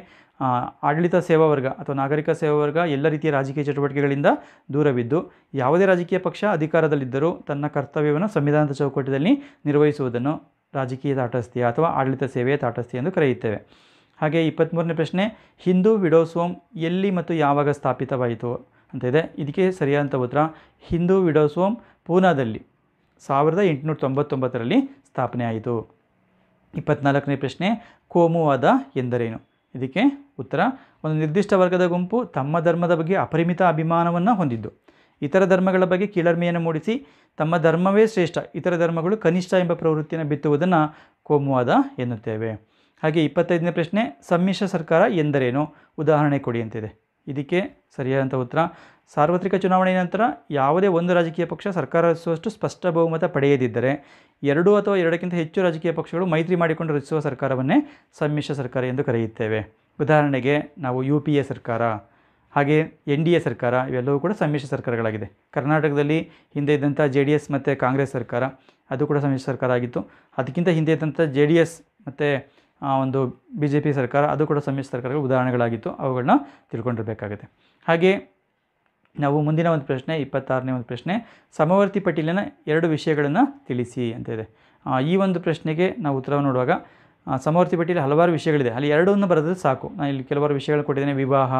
ಆಡಳಿತ ಸೇವಾ ವರ್ಗ ಅಥವಾ ನಾಗರಿಕ ಸೇವಾ ವರ್ಗ ಎಲ್ಲ ರೀತಿಯ ರಾಜಕೀಯ ಚಟುವಟಿಕೆಗಳಿಂದ ದೂರವಿದ್ದು ಯಾವುದೇ ರಾಜಕೀಯ ಪಕ್ಷ ಅಧಿಕಾರದಲ್ಲಿದ್ದರೂ ತನ್ನ ಕರ್ತವ್ಯವನ್ನು ಸಂವಿಧಾನದ ಚೌಕಟ್ಟಿನಲ್ಲಿ ನಿರ್ವಹಿಸುವುದನ್ನು ರಾಜಕೀಯ ತಾಟಸ್ಥಿಯ ಅಥವಾ ಆಡಳಿತ ಸೇವೆಯ ತಾಟಸ್ಥಿ ಎಂದು ಕರೆಯುತ್ತೇವೆ ಹಾಗೆ ಇಪ್ಪತ್ತ್ಮೂರನೇ ಪ್ರಶ್ನೆ ಹಿಂದೂ ವಿಡೋಸೋಮ್ ಎಲ್ಲಿ ಮತ್ತು ಯಾವಾಗ ಸ್ಥಾಪಿತವಾಯಿತು ಅಂತ ಇದೆ ಇದಕ್ಕೆ ಸರಿಯಾದಂಥ ಉತ್ತರ ಹಿಂದೂ ವಿಡೋಸೋಮ್ ಪೂನಾದಲ್ಲಿ ಸಾವಿರದ ಎಂಟುನೂರ ತೊಂಬತ್ತೊಂಬತ್ತರಲ್ಲಿ ಸ್ಥಾಪನೆ ಆಯಿತು ಇಪ್ಪತ್ತ್ನಾಲ್ಕನೇ ಪ್ರಶ್ನೆ ಕೋಮುವಾದ ಎಂದರೇನು ಇದಕ್ಕೆ ಉತ್ತರ ಒಂದು ನಿರ್ದಿಷ್ಟ ವರ್ಗದ ಗುಂಪು ತಮ್ಮ ಧರ್ಮದ ಬಗ್ಗೆ ಅಪರಿಮಿತ ಅಭಿಮಾನವನ್ನು ಹೊಂದಿದ್ದು ಇತರ ಧರ್ಮಗಳ ಬಗ್ಗೆ ಕೀಳರ್ಮೆಯನ್ನು ಮೂಡಿಸಿ ತಮ್ಮ ಧರ್ಮವೇ ಶ್ರೇಷ್ಠ ಇತರ ಧರ್ಮಗಳು ಕನಿಷ್ಠ ಎಂಬ ಪ್ರವೃತ್ತಿಯನ್ನು ಬಿತ್ತುವುದನ್ನು ಕೋಮುವಾದ ಎನ್ನುತ್ತೇವೆ ಹಾಗೆ ಇಪ್ಪತ್ತೈದನೇ ಪ್ರಶ್ನೆ ಸಮ್ಮಿಶ್ರ ಸರ್ಕಾರ ಎಂದರೇನು ಉದಾಹರಣೆ ಕೊಡಿ ಅಂತಿದೆ ಇದಕ್ಕೆ ಸರಿಯಾದಂಥ ಉತ್ತರ ಸಾರ್ವತ್ರಿಕ ಚುನಾವಣೆಯ ನಂತರ ಯಾವುದೇ ಒಂದು ರಾಜಕೀಯ ಪಕ್ಷ ಸರ್ಕಾರ ಸ್ಪಷ್ಟ ಬಹುಮತ ಪಡೆಯದಿದ್ದರೆ ಎರಡು ಅಥವಾ ಎರಡಕ್ಕಿಂತ ಹೆಚ್ಚು ರಾಜಕೀಯ ಪಕ್ಷಗಳು ಮೈತ್ರಿ ಮಾಡಿಕೊಂಡು ರಚಿಸುವ ಸರ್ಕಾರವನ್ನೇ ಸಮ್ಮಿಶ್ರ ಸರ್ಕಾರ ಎಂದು ಕರೆಯುತ್ತೇವೆ ಉದಾಹರಣೆಗೆ ನಾವು ಯು ಪಿ ಎ ಸರ್ಕಾರ ಹಾಗೆ ಎನ್ ಡಿ ಎ ಸರ್ಕಾರ ಇವೆಲ್ಲವೂ ಕೂಡ ಸಮ್ಮಿಶ್ರ ಸರ್ಕಾರಗಳಾಗಿದೆ ಕರ್ನಾಟಕದಲ್ಲಿ ಹಿಂದೆ ಇದ್ದಂಥ ಜೆ ಡಿ ಎಸ್ ಮತ್ತು ಕಾಂಗ್ರೆಸ್ ಸರ್ಕಾರ ಅದು ಕೂಡ ಸಮ್ಮಿಶ್ರ ಸರ್ಕಾರ ಆಗಿತ್ತು ಅದಕ್ಕಿಂತ ಹಿಂದೆ ಇದ್ದಂಥ ಜೆ ಡಿ ಎಸ್ ಮತ್ತು ಒಂದು ಬಿ ಜೆ ಪಿ ಸರ್ಕಾರ ಅದು ಕೂಡ ಸಮ್ಮಿಶ್ರ ಸರ್ಕಾರಗಳ ಉದಾಹರಣೆಗಳಾಗಿತ್ತು ಅವುಗಳನ್ನ ತಿಳ್ಕೊಂಡಿರಬೇಕಾಗುತ್ತೆ ಹಾಗೆ ನಾವು ಮುಂದಿನ ಒಂದು ಪ್ರಶ್ನೆ ಇಪ್ಪತ್ತಾರನೇ ಒಂದು ಪ್ರಶ್ನೆ ಸಮವರ್ತಿ ಪಟೀಲಿನ ಎರಡು ವಿಷಯಗಳನ್ನು ತಿಳಿಸಿ ಅಂತ ಇದೆ ಈ ಒಂದು ಪ್ರಶ್ನೆಗೆ ನಾವು ಉತ್ತರ ನೋಡುವಾಗ ಸಮವರ್ತಿ ಪಟ್ಟಿಯಲ್ಲಿ ಹಲವಾರು ವಿಷಯಗಳಿದೆ ಅಲ್ಲಿ ಎರಡನ್ನು ಬರೆದ್ರೆ ಸಾಕು ನಾನು ಇಲ್ಲಿ ಕೆಲವಾರು ವಿಷಯಗಳು ಕೊಟ್ಟಿದ್ದೇನೆ ವಿವಾಹ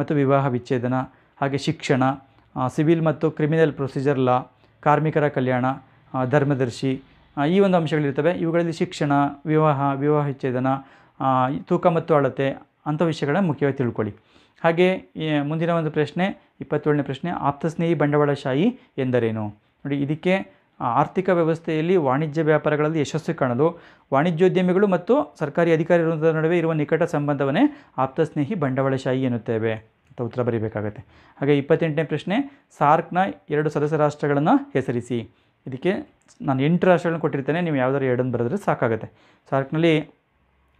ಮತ್ತು ವಿವಾಹ ವಿಚ್ಛೇದನ ಹಾಗೆ ಶಿಕ್ಷಣ ಸಿವಿಲ್ ಮತ್ತು ಕ್ರಿಮಿನಲ್ ಪ್ರೊಸೀಜರ್ ಲಾ ಕಾರ್ಮಿಕರ ಕಲ್ಯಾಣ ಧರ್ಮದರ್ಶಿ ಈ ಒಂದು ಅಂಶಗಳಿರ್ತವೆ ಇವುಗಳಲ್ಲಿ ಶಿಕ್ಷಣ ವಿವಾಹ ವಿವಾಹ ವಿಚ್ಛೇದನ ತೂಕ ಮತ್ತು ಅಳತೆ ಅಂಥ ವಿಷಯಗಳನ್ನ ಮುಖ್ಯವಾಗಿ ತಿಳ್ಕೊಳ್ಳಿ ಹಾಗೆ ಮುಂದಿನ ಒಂದು ಪ್ರಶ್ನೆ ಇಪ್ಪತ್ತೇಳನೇ ಪ್ರಶ್ನೆ ಆಪ್ತಸ್ನೇಹಿ ಬಂಡವಾಳಶಾಹಿ ಎಂದರೇನು ನೋಡಿ ಇದಕ್ಕೆ ಆರ್ಥಿಕ ವ್ಯವಸ್ಥೆಯಲ್ಲಿ ವಾಣಿಜ್ಯ ವ್ಯಾಪಾರಗಳಲ್ಲಿ ಯಶಸ್ಸು ಕಾಣಲು ವಾಣಿಜ್ಯೋದ್ಯಮಿಗಳು ಮತ್ತು ಸರ್ಕಾರಿ ಅಧಿಕಾರಿಗಳ ನಡುವೆ ಇರುವ ನಿಕಟ ಸಂಬಂಧವನ್ನೇ ಆಪ್ತಸ್ನೇಹಿ ಬಂಡವಾಳಶಾಹಿ ಎನ್ನುತ್ತೇವೆ ಅಂತ ಉತ್ತರ ಬರೀಬೇಕಾಗತ್ತೆ ಹಾಗೆ ಇಪ್ಪತ್ತೆಂಟನೇ ಪ್ರಶ್ನೆ ಸಾರ್ಕ್ನ ಎರಡು ಸದಸ್ಯ ರಾಷ್ಟ್ರಗಳನ್ನು ಹೆಸರಿಸಿ ಇದಕ್ಕೆ ನಾನು ಎಂಟು ರಾಷ್ಟ್ರಗಳನ್ನು ಕೊಟ್ಟಿರ್ತೇನೆ ನೀವು ಯಾವುದಾದ್ರು ಎರಡನ್ನು ಬರೆದ್ರೆ ಸಾಕಾಗುತ್ತೆ ಸಾರ್ಕ್ನಲ್ಲಿ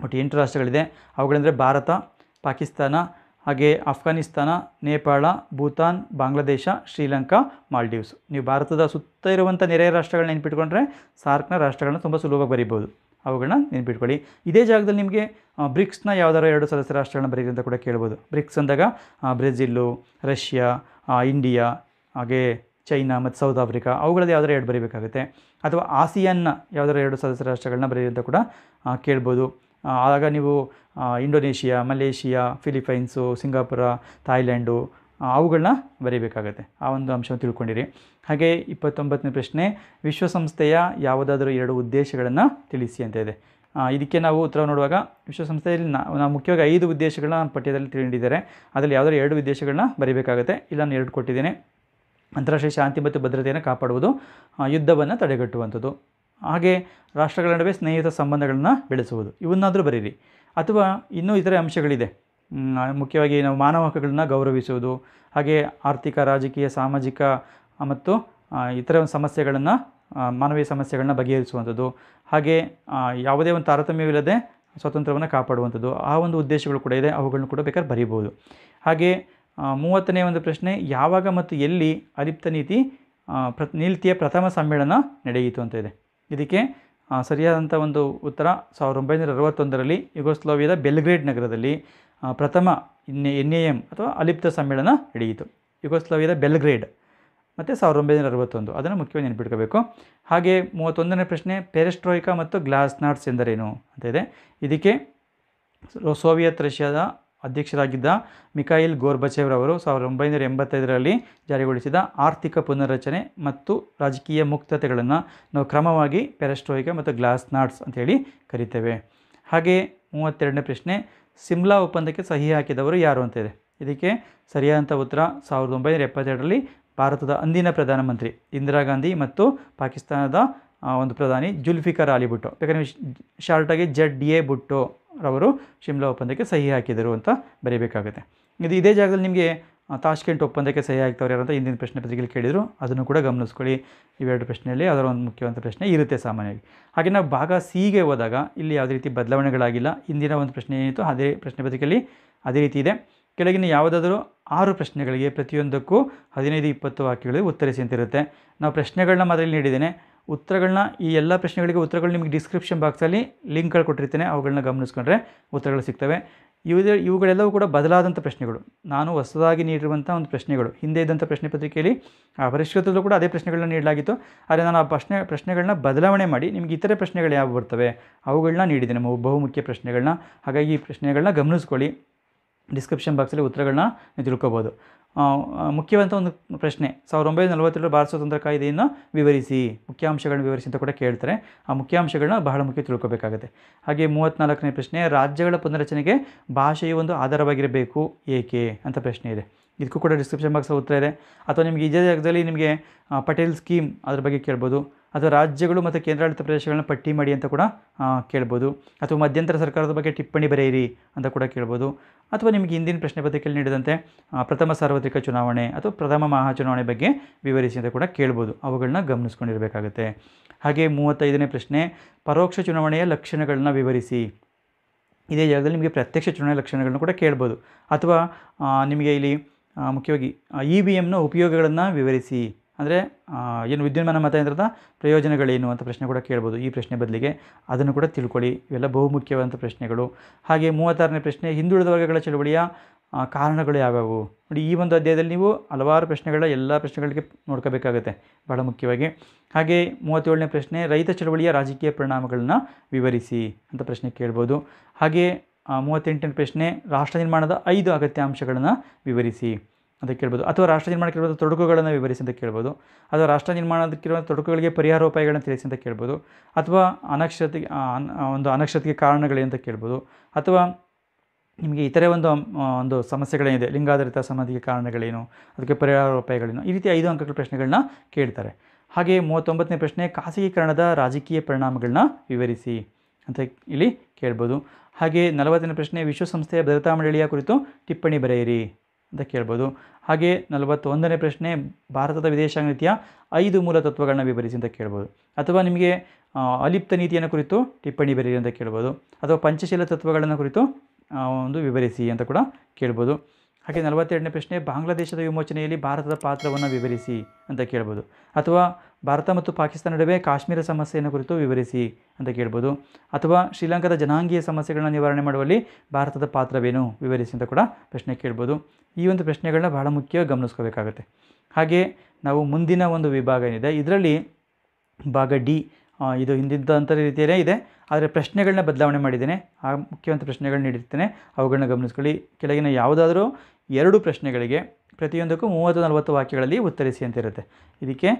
ಒಟ್ಟು ಎಂಟು ರಾಷ್ಟ್ರಗಳಿದೆ ಅವುಗಳೆಂದರೆ ಭಾರತ ಪಾಕಿಸ್ತಾನ ಹಾಗೆ ಅಫ್ಘಾನಿಸ್ತಾನ ನೇಪಾಳ ಭೂತಾನ್ ಬಾಂಗ್ಲಾದೇಶ ಶ್ರೀಲಂಕಾ ಮಾಲ್ಡೀವ್ಸ್ ನೀವು ಭಾರತದ ಸುತ್ತ ಇರುವಂಥ ನೆರೆಯ ರಾಷ್ಟ್ರಗಳನ್ನ ನೆನ್ಪಿಟ್ಕೊಂಡ್ರೆ ಸಾರ್ಕ್ನ ರಾಷ್ಟ್ರಗಳನ್ನ ತುಂಬ ಸುಲಭವಾಗಿ ಬರೀಬೋದು ಅವುಗಳನ್ನ ನೆನ್ಪಿಟ್ಕೊಳ್ಳಿ ಇದೇ ಜಾಗದಲ್ಲಿ ನಿಮಗೆ ಬ್ರಿಕ್ಸ್ನ ಯಾವ್ದಾರು ಎರಡು ಸದಸ್ಯ ರಾಷ್ಟ್ರಗಳನ್ನ ಬರೀರಿ ಅಂತ ಕೂಡ ಕೇಳ್ಬೋದು ಬ್ರಿಕ್ಸ್ ಅಂದಾಗ ಬ್ರೆಜಿಲ್ಲು ರಷ್ಯಾ ಇಂಡಿಯಾ ಹಾಗೆ ಚೈನಾ ಮತ್ತು ಸೌತ್ ಆಫ್ರಿಕಾ ಅವುಗಳಲ್ಲಿ ಯಾವ್ದಾರು ಎರಡು ಬರೀಬೇಕಾಗುತ್ತೆ ಅಥವಾ ಆಸಿಯಾನ್ನ ಯಾವುದಾರು ಎರಡು ಸದಸ್ಯ ರಾಷ್ಟ್ರಗಳನ್ನ ಅಂತ ಕೂಡ ಕೇಳ್ಬೋದು ಆಗ ನೀವು Indonesia Malaysia Philippines Singapore Thailand ಅವುಗಳನ್ನ ಬರೀಬೇಕಾಗತ್ತೆ ಆ ಒಂದು ಅಂಶವನ್ನು ತಿಳ್ಕೊಂಡಿರಿ ಹಾಗೆ ಇಪ್ಪತ್ತೊಂಬತ್ತನೇ ಪ್ರಶ್ನೆ ವಿಶ್ವಸಂಸ್ಥೆಯ ಯಾವುದಾದರೂ ಎರಡು ಉದ್ದೇಶಗಳನ್ನು ತಿಳಿಸಿ ಅಂತ ಇದೆ ಇದಕ್ಕೆ ನಾವು ಉತ್ತರ ನೋಡುವಾಗ ವಿಶ್ವಸಂಸ್ಥೆಯಲ್ಲಿ ನಾವು ಮುಖ್ಯವಾಗಿ ಐದು ಉದ್ದೇಶಗಳನ್ನ ಪಠ್ಯದಲ್ಲಿ ತಿಳಿದಿದ್ದಾರೆ ಅದರಲ್ಲಿ ಯಾವುದಾದ್ರು ಎರಡು ಉದ್ದೇಶಗಳನ್ನ ಬರೀಬೇಕಾಗುತ್ತೆ ಇಲ್ಲ ನಾನು ಎರಡು ಕೊಟ್ಟಿದ್ದೇನೆ ಅಂತಾರಾಷ್ಟ್ರೀಯ ಶಾಂತಿ ಮತ್ತು ಭದ್ರತೆಯನ್ನು ಕಾಪಾಡುವುದು ಯುದ್ಧವನ್ನು ತಡೆಗಟ್ಟುವಂಥದ್ದು ಹಾಗೆ ರಾಷ್ಟ್ರಗಳ ನಡುವೆ ಸ್ನೇಹಿತ ಸಂಬಂಧಗಳನ್ನು ಬೆಳೆಸುವುದು ಇವನ್ನಾದರೂ ಬರೀರಿ ಅಥವಾ ಇನ್ನೂ ಇತರೆ ಅಂಶಗಳಿದೆ ಮುಖ್ಯವಾಗಿ ನಾವು ಮಾನವ ಹಕ್ಕುಗಳನ್ನ ಗೌರವಿಸುವುದು ಹಾಗೆ ಆರ್ಥಿಕ ರಾಜಕೀಯ ಸಾಮಾಜಿಕ ಮತ್ತು ಇತರ ಸಮಸ್ಯೆಗಳನ್ನು ಮಾನವೀಯ ಸಮಸ್ಯೆಗಳನ್ನ ಬಗೆಹರಿಸುವಂಥದ್ದು ಹಾಗೆ ಯಾವುದೇ ಒಂದು ತಾರತಮ್ಯವಿಲ್ಲದೆ ಸ್ವಾತಂತ್ರ್ಯವನ್ನು ಕಾಪಾಡುವಂಥದ್ದು ಆ ಒಂದು ಉದ್ದೇಶಗಳು ಕೂಡ ಇದೆ ಅವುಗಳನ್ನು ಕೂಡ ಬೇಕಾದ್ರೆ ಬರೀಬೋದು ಹಾಗೆ ಮೂವತ್ತನೇ ಒಂದು ಪ್ರಶ್ನೆ ಯಾವಾಗ ಮತ್ತು ಎಲ್ಲಿ ಅಲಿಪ್ತ ನೀತಿ ಪ್ರ ನೀತಿಯ ಪ್ರಥಮ ಸಮ್ಮೇಳನ ನಡೆಯಿತು ಅಂತ ಇದೆ ಇದಕ್ಕೆ ಸರಿಯಾದಂಥ ಒಂದು ಉತ್ತರ ಸಾವಿರದ ಒಂಬೈನೂರ ಅರವತ್ತೊಂದರಲ್ಲಿ ಯುಗೋಸ್ಲೋವಿಯಾದ ಬೆಲ್ಗ್ರೇಡ್ ನಗರದಲ್ಲಿ ಪ್ರಥಮ ಎನ್ ಎನ್ ಎ ಎಮ್ ಅಥವಾ ಅಲಿಪ್ತ ಸಮ್ಮೇಳನ ನಡೆಯಿತು ಯುಗೋಸ್ಲೋವಿಯಾದ ಬೆಲ್ಗ್ರೇಡ್ ಮತ್ತು ಸಾವಿರದ ಒಂಬೈನೂರ ಅರವತ್ತೊಂದು ಅದನ್ನು ಮುಖ್ಯವಾಗಿ ನೆನಪಿಟ್ಕೋಬೇಕು ಹಾಗೆ ಮೂವತ್ತೊಂದನೇ ಪ್ರಶ್ನೆ ಪೆರೆಸ್ಟ್ರೋಯಿಕಾ ಮತ್ತು ಗ್ಲಾಸ್ನಾಟ್ಸ್ ಎಂದರೇನು ಅಂತ ಇದೆ ಇದಕ್ಕೆ ಸೋವಿಯತ್ ರಷ್ಯಾದ ಅಧ್ಯಕ್ಷರಾಗಿದ್ದ ಮಿಕಾಯಿಲ್ ಅವರು ಸಾವಿರದ ಒಂಬೈನೂರ ಎಂಬತ್ತೈದರಲ್ಲಿ ಜಾರಿಗೊಳಿಸಿದ ಆರ್ಥಿಕ ಪುನರ್ರಚನೆ ಮತ್ತು ರಾಜಕೀಯ ಮುಕ್ತತೆಗಳನ್ನು ನಾವು ಕ್ರಮವಾಗಿ ಪೆರೆಸ್ಟ್ರೋಯಿಕ ಮತ್ತು ಗ್ಲಾಸ್ ನಾಟ್ಸ್ ಅಂತೇಳಿ ಕರಿತೇವೆ ಹಾಗೆಯೇ ಮೂವತ್ತೆರಡನೇ ಪ್ರಶ್ನೆ ಸಿಮ್ಲಾ ಒಪ್ಪಂದಕ್ಕೆ ಸಹಿ ಹಾಕಿದವರು ಯಾರು ಇದೆ ಇದಕ್ಕೆ ಸರಿಯಾದಂಥ ಉತ್ತರ ಸಾವಿರದ ಒಂಬೈನೂರ ಎಪ್ಪತ್ತೆರಡರಲ್ಲಿ ಭಾರತದ ಅಂದಿನ ಪ್ರಧಾನಮಂತ್ರಿ ಇಂದಿರಾ ಗಾಂಧಿ ಮತ್ತು ಪಾಕಿಸ್ತಾನದ ಒಂದು ಪ್ರಧಾನಿ ಜುಲ್ಫಿಕರ್ ಅಲಿ ಬುಟ್ಟು ಯಾಕಂದರೆ ಶಾರ್ಟಾಗಿ ಜೆಡ್ ಡಿ ಎ ಬುಟ್ಟು ರವರು ಶಿಮ್ಲಾ ಒಪ್ಪಂದಕ್ಕೆ ಸಹಿ ಹಾಕಿದರು ಅಂತ ಬರೀಬೇಕಾಗುತ್ತೆ ಇದು ಇದೇ ಜಾಗದಲ್ಲಿ ನಿಮಗೆ ತಾಷ್ಕೆಂಟ್ ಒಪ್ಪಂದಕ್ಕೆ ಸಹಿ ಆಗ್ತವ್ರು ಯಾರು ಅಂತ ಹಿಂದಿನ ಪ್ರಶ್ನೆ ಪತ್ರಿಕೆಯಲ್ಲಿ ಕೇಳಿದರು ಅದನ್ನು ಕೂಡ ಗಮನಿಸ್ಕೊಳ್ಳಿ ಇವೆರಡು ಪ್ರಶ್ನೆಯಲ್ಲಿ ಅದರ ಒಂದು ಮುಖ್ಯವಾದ ಪ್ರಶ್ನೆ ಇರುತ್ತೆ ಸಾಮಾನ್ಯವಾಗಿ ಹಾಗೆ ನಾವು ಭಾಗ ಸಿಗೆ ಹೋದಾಗ ಇಲ್ಲಿ ಯಾವುದೇ ರೀತಿ ಬದಲಾವಣೆಗಳಾಗಿಲ್ಲ ಇಂದಿನ ಒಂದು ಪ್ರಶ್ನೆ ಏನಿತ್ತು ಅದೇ ಪ್ರಶ್ನೆ ಪತ್ರಿಕೆಯಲ್ಲಿ ಅದೇ ರೀತಿ ಇದೆ ಕೆಳಗಿನ ಯಾವುದಾದರೂ ಆರು ಪ್ರಶ್ನೆಗಳಿಗೆ ಪ್ರತಿಯೊಂದಕ್ಕೂ ಹದಿನೈದು ಇಪ್ಪತ್ತು ವಾಕ್ಯಗಳಿಗೆ ಉತ್ತರಿಸಿ ಅಂತಿರುತ್ತೆ ನಾವು ಪ್ರಶ್ನೆಗಳನ್ನ ಮಾತ್ರ ನೀಡಿದ್ದೇನೆ ಉತ್ತರಗಳನ್ನ ಈ ಎಲ್ಲ ಪ್ರಶ್ನೆಗಳಿಗೆ ಉತ್ತರಗಳು ನಿಮಗೆ ಡಿಸ್ಕ್ರಿಪ್ಷನ್ ಬಾಕ್ಸಲ್ಲಿ ಲಿಂಕ್ಗಳು ಕೊಟ್ಟಿರ್ತೇನೆ ಅವುಗಳನ್ನ ಗಮನಿಸ್ಕೊಂಡ್ರೆ ಉತ್ತರಗಳು ಸಿಗ್ತವೆ ಇವು ಇವುಗಳೆಲ್ಲವೂ ಕೂಡ ಬದಲಾದಂಥ ಪ್ರಶ್ನೆಗಳು ನಾನು ಹೊಸದಾಗಿ ನೀಡಿರುವಂಥ ಒಂದು ಪ್ರಶ್ನೆಗಳು ಹಿಂದೆ ಇದ್ದಂಥ ಪ್ರಶ್ನೆ ಪತ್ರಿಕೆಯಲ್ಲಿ ಆ ಪರಿಷ್ಕೃತದಲ್ಲೂ ಕೂಡ ಅದೇ ಪ್ರಶ್ನೆಗಳನ್ನ ನೀಡಲಾಗಿತ್ತು ಆದರೆ ನಾನು ಆ ಪ್ರಶ್ನೆ ಪ್ರಶ್ನೆಗಳನ್ನ ಬದಲಾವಣೆ ಮಾಡಿ ನಿಮಗೆ ಇತರೆ ಪ್ರಶ್ನೆಗಳು ಯಾವ ಬರ್ತವೆ ಅವುಗಳನ್ನ ನೀಡಿದ್ದೇನೆ ನಮ್ಮ ಬಹುಮುಖ್ಯ ಪ್ರಶ್ನೆಗಳನ್ನ ಹಾಗಾಗಿ ಈ ಪ್ರಶ್ನೆಗಳನ್ನ ಗಮನಿಸ್ಕೊಳ್ಳಿ ಡಿಸ್ಕ್ರಿಪ್ಷನ್ ಬಾಕ್ಸಲ್ಲಿ ಉತ್ತರಗಳನ್ನ ತಿಳ್ಕೊಬೋದು ಮುಖ್ಯವಂತ ಒಂದು ಪ್ರಶ್ನೆ ಸಾವಿರದ ಒಂಬೈನೂರ ನಲವತ್ತೆರಡು ಭಾರತ ಸ್ವತಂತ್ರ ಕಾಯ್ದೆಯನ್ನು ವಿವರಿಸಿ ಮುಖ್ಯಾಂಶಗಳನ್ನು ವಿವರಿಸಿ ಅಂತ ಕೂಡ ಕೇಳ್ತಾರೆ ಆ ಮುಖ್ಯಾಂಶಗಳನ್ನ ಬಹಳ ಮುಖ್ಯ ತಿಳ್ಕೊಬೇಕಾಗುತ್ತೆ ಹಾಗೆ ಮೂವತ್ತ್ನಾಲ್ಕನೇ ಪ್ರಶ್ನೆ ರಾಜ್ಯಗಳ ಪುನರಚನೆಗೆ ಭಾಷೆಯು ಒಂದು ಆಧಾರವಾಗಿರಬೇಕು ಏಕೆ ಅಂತ ಪ್ರಶ್ನೆ ಇದೆ ಇದಕ್ಕೂ ಕೂಡ ಡಿಸ್ಕ್ರಿಪ್ಷನ್ ಬಾಕ್ಸ್ ಹೋಗ್ತಾ ಇದೆ ಅಥವಾ ನಿಮಗೆ ಇದೇ ಜಾಗದಲ್ಲಿ ನಿಮಗೆ ಪಟೇಲ್ ಸ್ಕೀಮ್ ಅದ್ರ ಬಗ್ಗೆ ಕೇಳ್ಬೋದು ಅಥವಾ ರಾಜ್ಯಗಳು ಮತ್ತು ಕೇಂದ್ರಾಡಳಿತ ಪ್ರದೇಶಗಳನ್ನ ಪಟ್ಟಿ ಮಾಡಿ ಅಂತ ಕೂಡ ಕೇಳ್ಬೋದು ಅಥವಾ ಮಧ್ಯಂತರ ಸರ್ಕಾರದ ಬಗ್ಗೆ ಟಿಪ್ಪಣಿ ಬರೆಯಿರಿ ಅಂತ ಕೂಡ ಕೇಳ್ಬೋದು ಅಥವಾ ನಿಮಗೆ ಹಿಂದಿನ ಪ್ರಶ್ನೆ ಪತ್ರಿಕೆಯಲ್ಲಿ ನೀಡಿದಂತೆ ಪ್ರಥಮ ಸಾರ್ವತ್ರಿಕ ಚುನಾವಣೆ ಅಥವಾ ಪ್ರಥಮ ಮಹಾಚುನಾವಣೆ ಬಗ್ಗೆ ವಿವರಿಸಿ ಅಂತ ಕೂಡ ಕೇಳ್ಬೋದು ಅವುಗಳನ್ನ ಗಮನಿಸ್ಕೊಂಡಿರಬೇಕಾಗುತ್ತೆ ಹಾಗೆ ಮೂವತ್ತೈದನೇ ಪ್ರಶ್ನೆ ಪರೋಕ್ಷ ಚುನಾವಣೆಯ ಲಕ್ಷಣಗಳನ್ನ ವಿವರಿಸಿ ಇದೇ ಜಾಗದಲ್ಲಿ ನಿಮಗೆ ಪ್ರತ್ಯಕ್ಷ ಚುನಾವಣೆ ಲಕ್ಷಣಗಳನ್ನ ಕೂಡ ಕೇಳ್ಬೋದು ಅಥವಾ ನಿಮಗೆ ಇಲ್ಲಿ ಮುಖ್ಯವಾಗಿ ಇ ವಿ ಎಮ್ನ ಉಪಯೋಗಗಳನ್ನು ವಿವರಿಸಿ ಅಂದರೆ ಏನು ವಿದ್ಯುನ್ಮಾನ ಮತಯಂತ್ರದ ಪ್ರಯೋಜನಗಳೇನು ಅಂತ ಪ್ರಶ್ನೆ ಕೂಡ ಕೇಳ್ಬೋದು ಈ ಪ್ರಶ್ನೆ ಬದಲಿಗೆ ಅದನ್ನು ಕೂಡ ತಿಳ್ಕೊಳ್ಳಿ ಇವೆಲ್ಲ ಬಹುಮುಖ್ಯವಾದಂಥ ಪ್ರಶ್ನೆಗಳು ಹಾಗೆ ಮೂವತ್ತಾರನೇ ಪ್ರಶ್ನೆ ಹಿಂದುಳಿದ ವರ್ಗಗಳ ಚಳುವಳಿಯ ಕಾರಣಗಳು ಯಾವ್ಯಾವು ನೋಡಿ ಈ ಒಂದು ಅಧ್ಯಾಯದಲ್ಲಿ ನೀವು ಹಲವಾರು ಪ್ರಶ್ನೆಗಳ ಎಲ್ಲ ಪ್ರಶ್ನೆಗಳಿಗೆ ನೋಡ್ಕೋಬೇಕಾಗುತ್ತೆ ಬಹಳ ಮುಖ್ಯವಾಗಿ ಹಾಗೆ ಮೂವತ್ತೇಳನೇ ಪ್ರಶ್ನೆ ರೈತ ಚಳುವಳಿಯ ರಾಜಕೀಯ ಪರಿಣಾಮಗಳನ್ನು ವಿವರಿಸಿ ಅಂತ ಪ್ರಶ್ನೆ ಕೇಳ್ಬೋದು ಹಾಗೆ ಮೂವತ್ತೆಂಟನೇ ಪ್ರಶ್ನೆ ರಾಷ್ಟ್ರ ನಿರ್ಮಾಣದ ಐದು ಅಗತ್ಯ ಅಂಶಗಳನ್ನು ವಿವರಿಸಿ ಅಂತ ಕೇಳ್ಬೋದು ಅಥವಾ ರಾಷ್ಟ್ರ ನಿರ್ಮಾಣಕ್ಕೆ ಇರುವ ತೊಡಕುಗಳನ್ನು ವಿವರಿಸಿ ಅಂತ ಕೇಳ್ಬೋದು ಅಥವಾ ರಾಷ್ಟ್ರ ನಿರ್ಮಾಣಕ್ಕಿರುವ ತೊಡಕುಗಳಿಗೆ ಪರಿಹಾರೋಪಾಯಗಳನ್ನು ತಿಳಿಸಿ ಅಂತ ಕೇಳ್ಬೋದು ಅಥವಾ ಅನಕ್ಷತೆಗೆ ಒಂದು ಅನಕ್ಷತೆಗೆ ಅಂತ ಕೇಳ್ಬೋದು ಅಥವಾ ನಿಮಗೆ ಇತರೆ ಒಂದು ಒಂದು ಸಮಸ್ಯೆಗಳೇನಿದೆ ಲಿಂಗಾಧಾರಿತ ಸಮಾಧಿಗೆ ಕಾರಣಗಳೇನು ಅದಕ್ಕೆ ಪರಿಹಾರೋಪಾಯಗಳೇನು ಈ ರೀತಿ ಐದು ಅಂಕಗಳ ಪ್ರಶ್ನೆಗಳನ್ನ ಕೇಳ್ತಾರೆ ಹಾಗೆ ಮೂವತ್ತೊಂಬತ್ತನೇ ಪ್ರಶ್ನೆ ಖಾಸಗೀಕರಣದ ರಾಜಕೀಯ ಪರಿಣಾಮಗಳನ್ನ ವಿವರಿಸಿ ಅಂತ ಇಲ್ಲಿ ಕೇಳ್ಬೋದು ಹಾಗೆ ನಲವತ್ತನೇ ಪ್ರಶ್ನೆ ವಿಶ್ವಸಂಸ್ಥೆಯ ಭದ್ರತಾ ಮಂಡಳಿಯ ಕುರಿತು ಟಿಪ್ಪಣಿ ಬರೆಯಿರಿ ಅಂತ ಕೇಳ್ಬೋದು ಹಾಗೆ ನಲವತ್ತೊಂದನೇ ಪ್ರಶ್ನೆ ಭಾರತದ ವಿದೇಶಾಂಗ ನೀತಿಯ ಐದು ಮೂಲ ತತ್ವಗಳನ್ನು ವಿವರಿಸಿ ಅಂತ ಕೇಳ್ಬೋದು ಅಥವಾ ನಿಮಗೆ ಅಲಿಪ್ತ ನೀತಿಯನ್ನು ಕುರಿತು ಟಿಪ್ಪಣಿ ಬರೀರಿ ಅಂತ ಕೇಳ್ಬೋದು ಅಥವಾ ಪಂಚಶೀಲ ತತ್ವಗಳನ್ನು ಕುರಿತು ಒಂದು ವಿವರಿಸಿ ಅಂತ ಕೂಡ ಕೇಳ್ಬೋದು ಹಾಗೆ ನಲವತ್ತೆರಡನೇ ಪ್ರಶ್ನೆ ಬಾಂಗ್ಲಾದೇಶದ ವಿಮೋಚನೆಯಲ್ಲಿ ಭಾರತದ ಪಾತ್ರವನ್ನು ವಿವರಿಸಿ ಅಂತ ಕೇಳ್ಬೋದು ಅಥವಾ ಭಾರತ ಮತ್ತು ಪಾಕಿಸ್ತಾನ ನಡುವೆ ಕಾಶ್ಮೀರ ಸಮಸ್ಯೆಯನ್ನು ಕುರಿತು ವಿವರಿಸಿ ಅಂತ ಕೇಳ್ಬೋದು ಅಥವಾ ಶ್ರೀಲಂಕಾದ ಜನಾಂಗೀಯ ಸಮಸ್ಯೆಗಳನ್ನು ನಿವಾರಣೆ ಮಾಡುವಲ್ಲಿ ಭಾರತದ ಪಾತ್ರವೇನು ವಿವರಿಸಿ ಅಂತ ಕೂಡ ಪ್ರಶ್ನೆ ಕೇಳ್ಬೋದು ಈ ಒಂದು ಪ್ರಶ್ನೆಗಳನ್ನ ಬಹಳ ಮುಖ್ಯವಾಗಿ ಗಮನಿಸ್ಕೋಬೇಕಾಗುತ್ತೆ ಹಾಗೆ ನಾವು ಮುಂದಿನ ಒಂದು ವಿಭಾಗ ಏನಿದೆ ಇದರಲ್ಲಿ ಭಾಗ ಡಿ ಇದು ಹಿಂದಿದ್ದಂಥ ರೀತಿಯೇ ಇದೆ ಆದರೆ ಪ್ರಶ್ನೆಗಳನ್ನ ಬದಲಾವಣೆ ಮಾಡಿದ್ದೇನೆ ಆ ಮುಖ್ಯವಂತ ಪ್ರಶ್ನೆಗಳನ್ನ ನೀಡಿರ್ತೇನೆ ಅವುಗಳನ್ನ ಗಮನಿಸ್ಕೊಳ್ಳಿ ಕೆಳಗಿನ ಯಾವುದಾದರೂ ಎರಡು ಪ್ರಶ್ನೆಗಳಿಗೆ ಪ್ರತಿಯೊಂದಕ್ಕೂ ಮೂವತ್ತು ನಲವತ್ತು ವಾಕ್ಯಗಳಲ್ಲಿ ಉತ್ತರಿಸಿ ಅಂತ ಇರುತ್ತೆ ಇದಕ್ಕೆ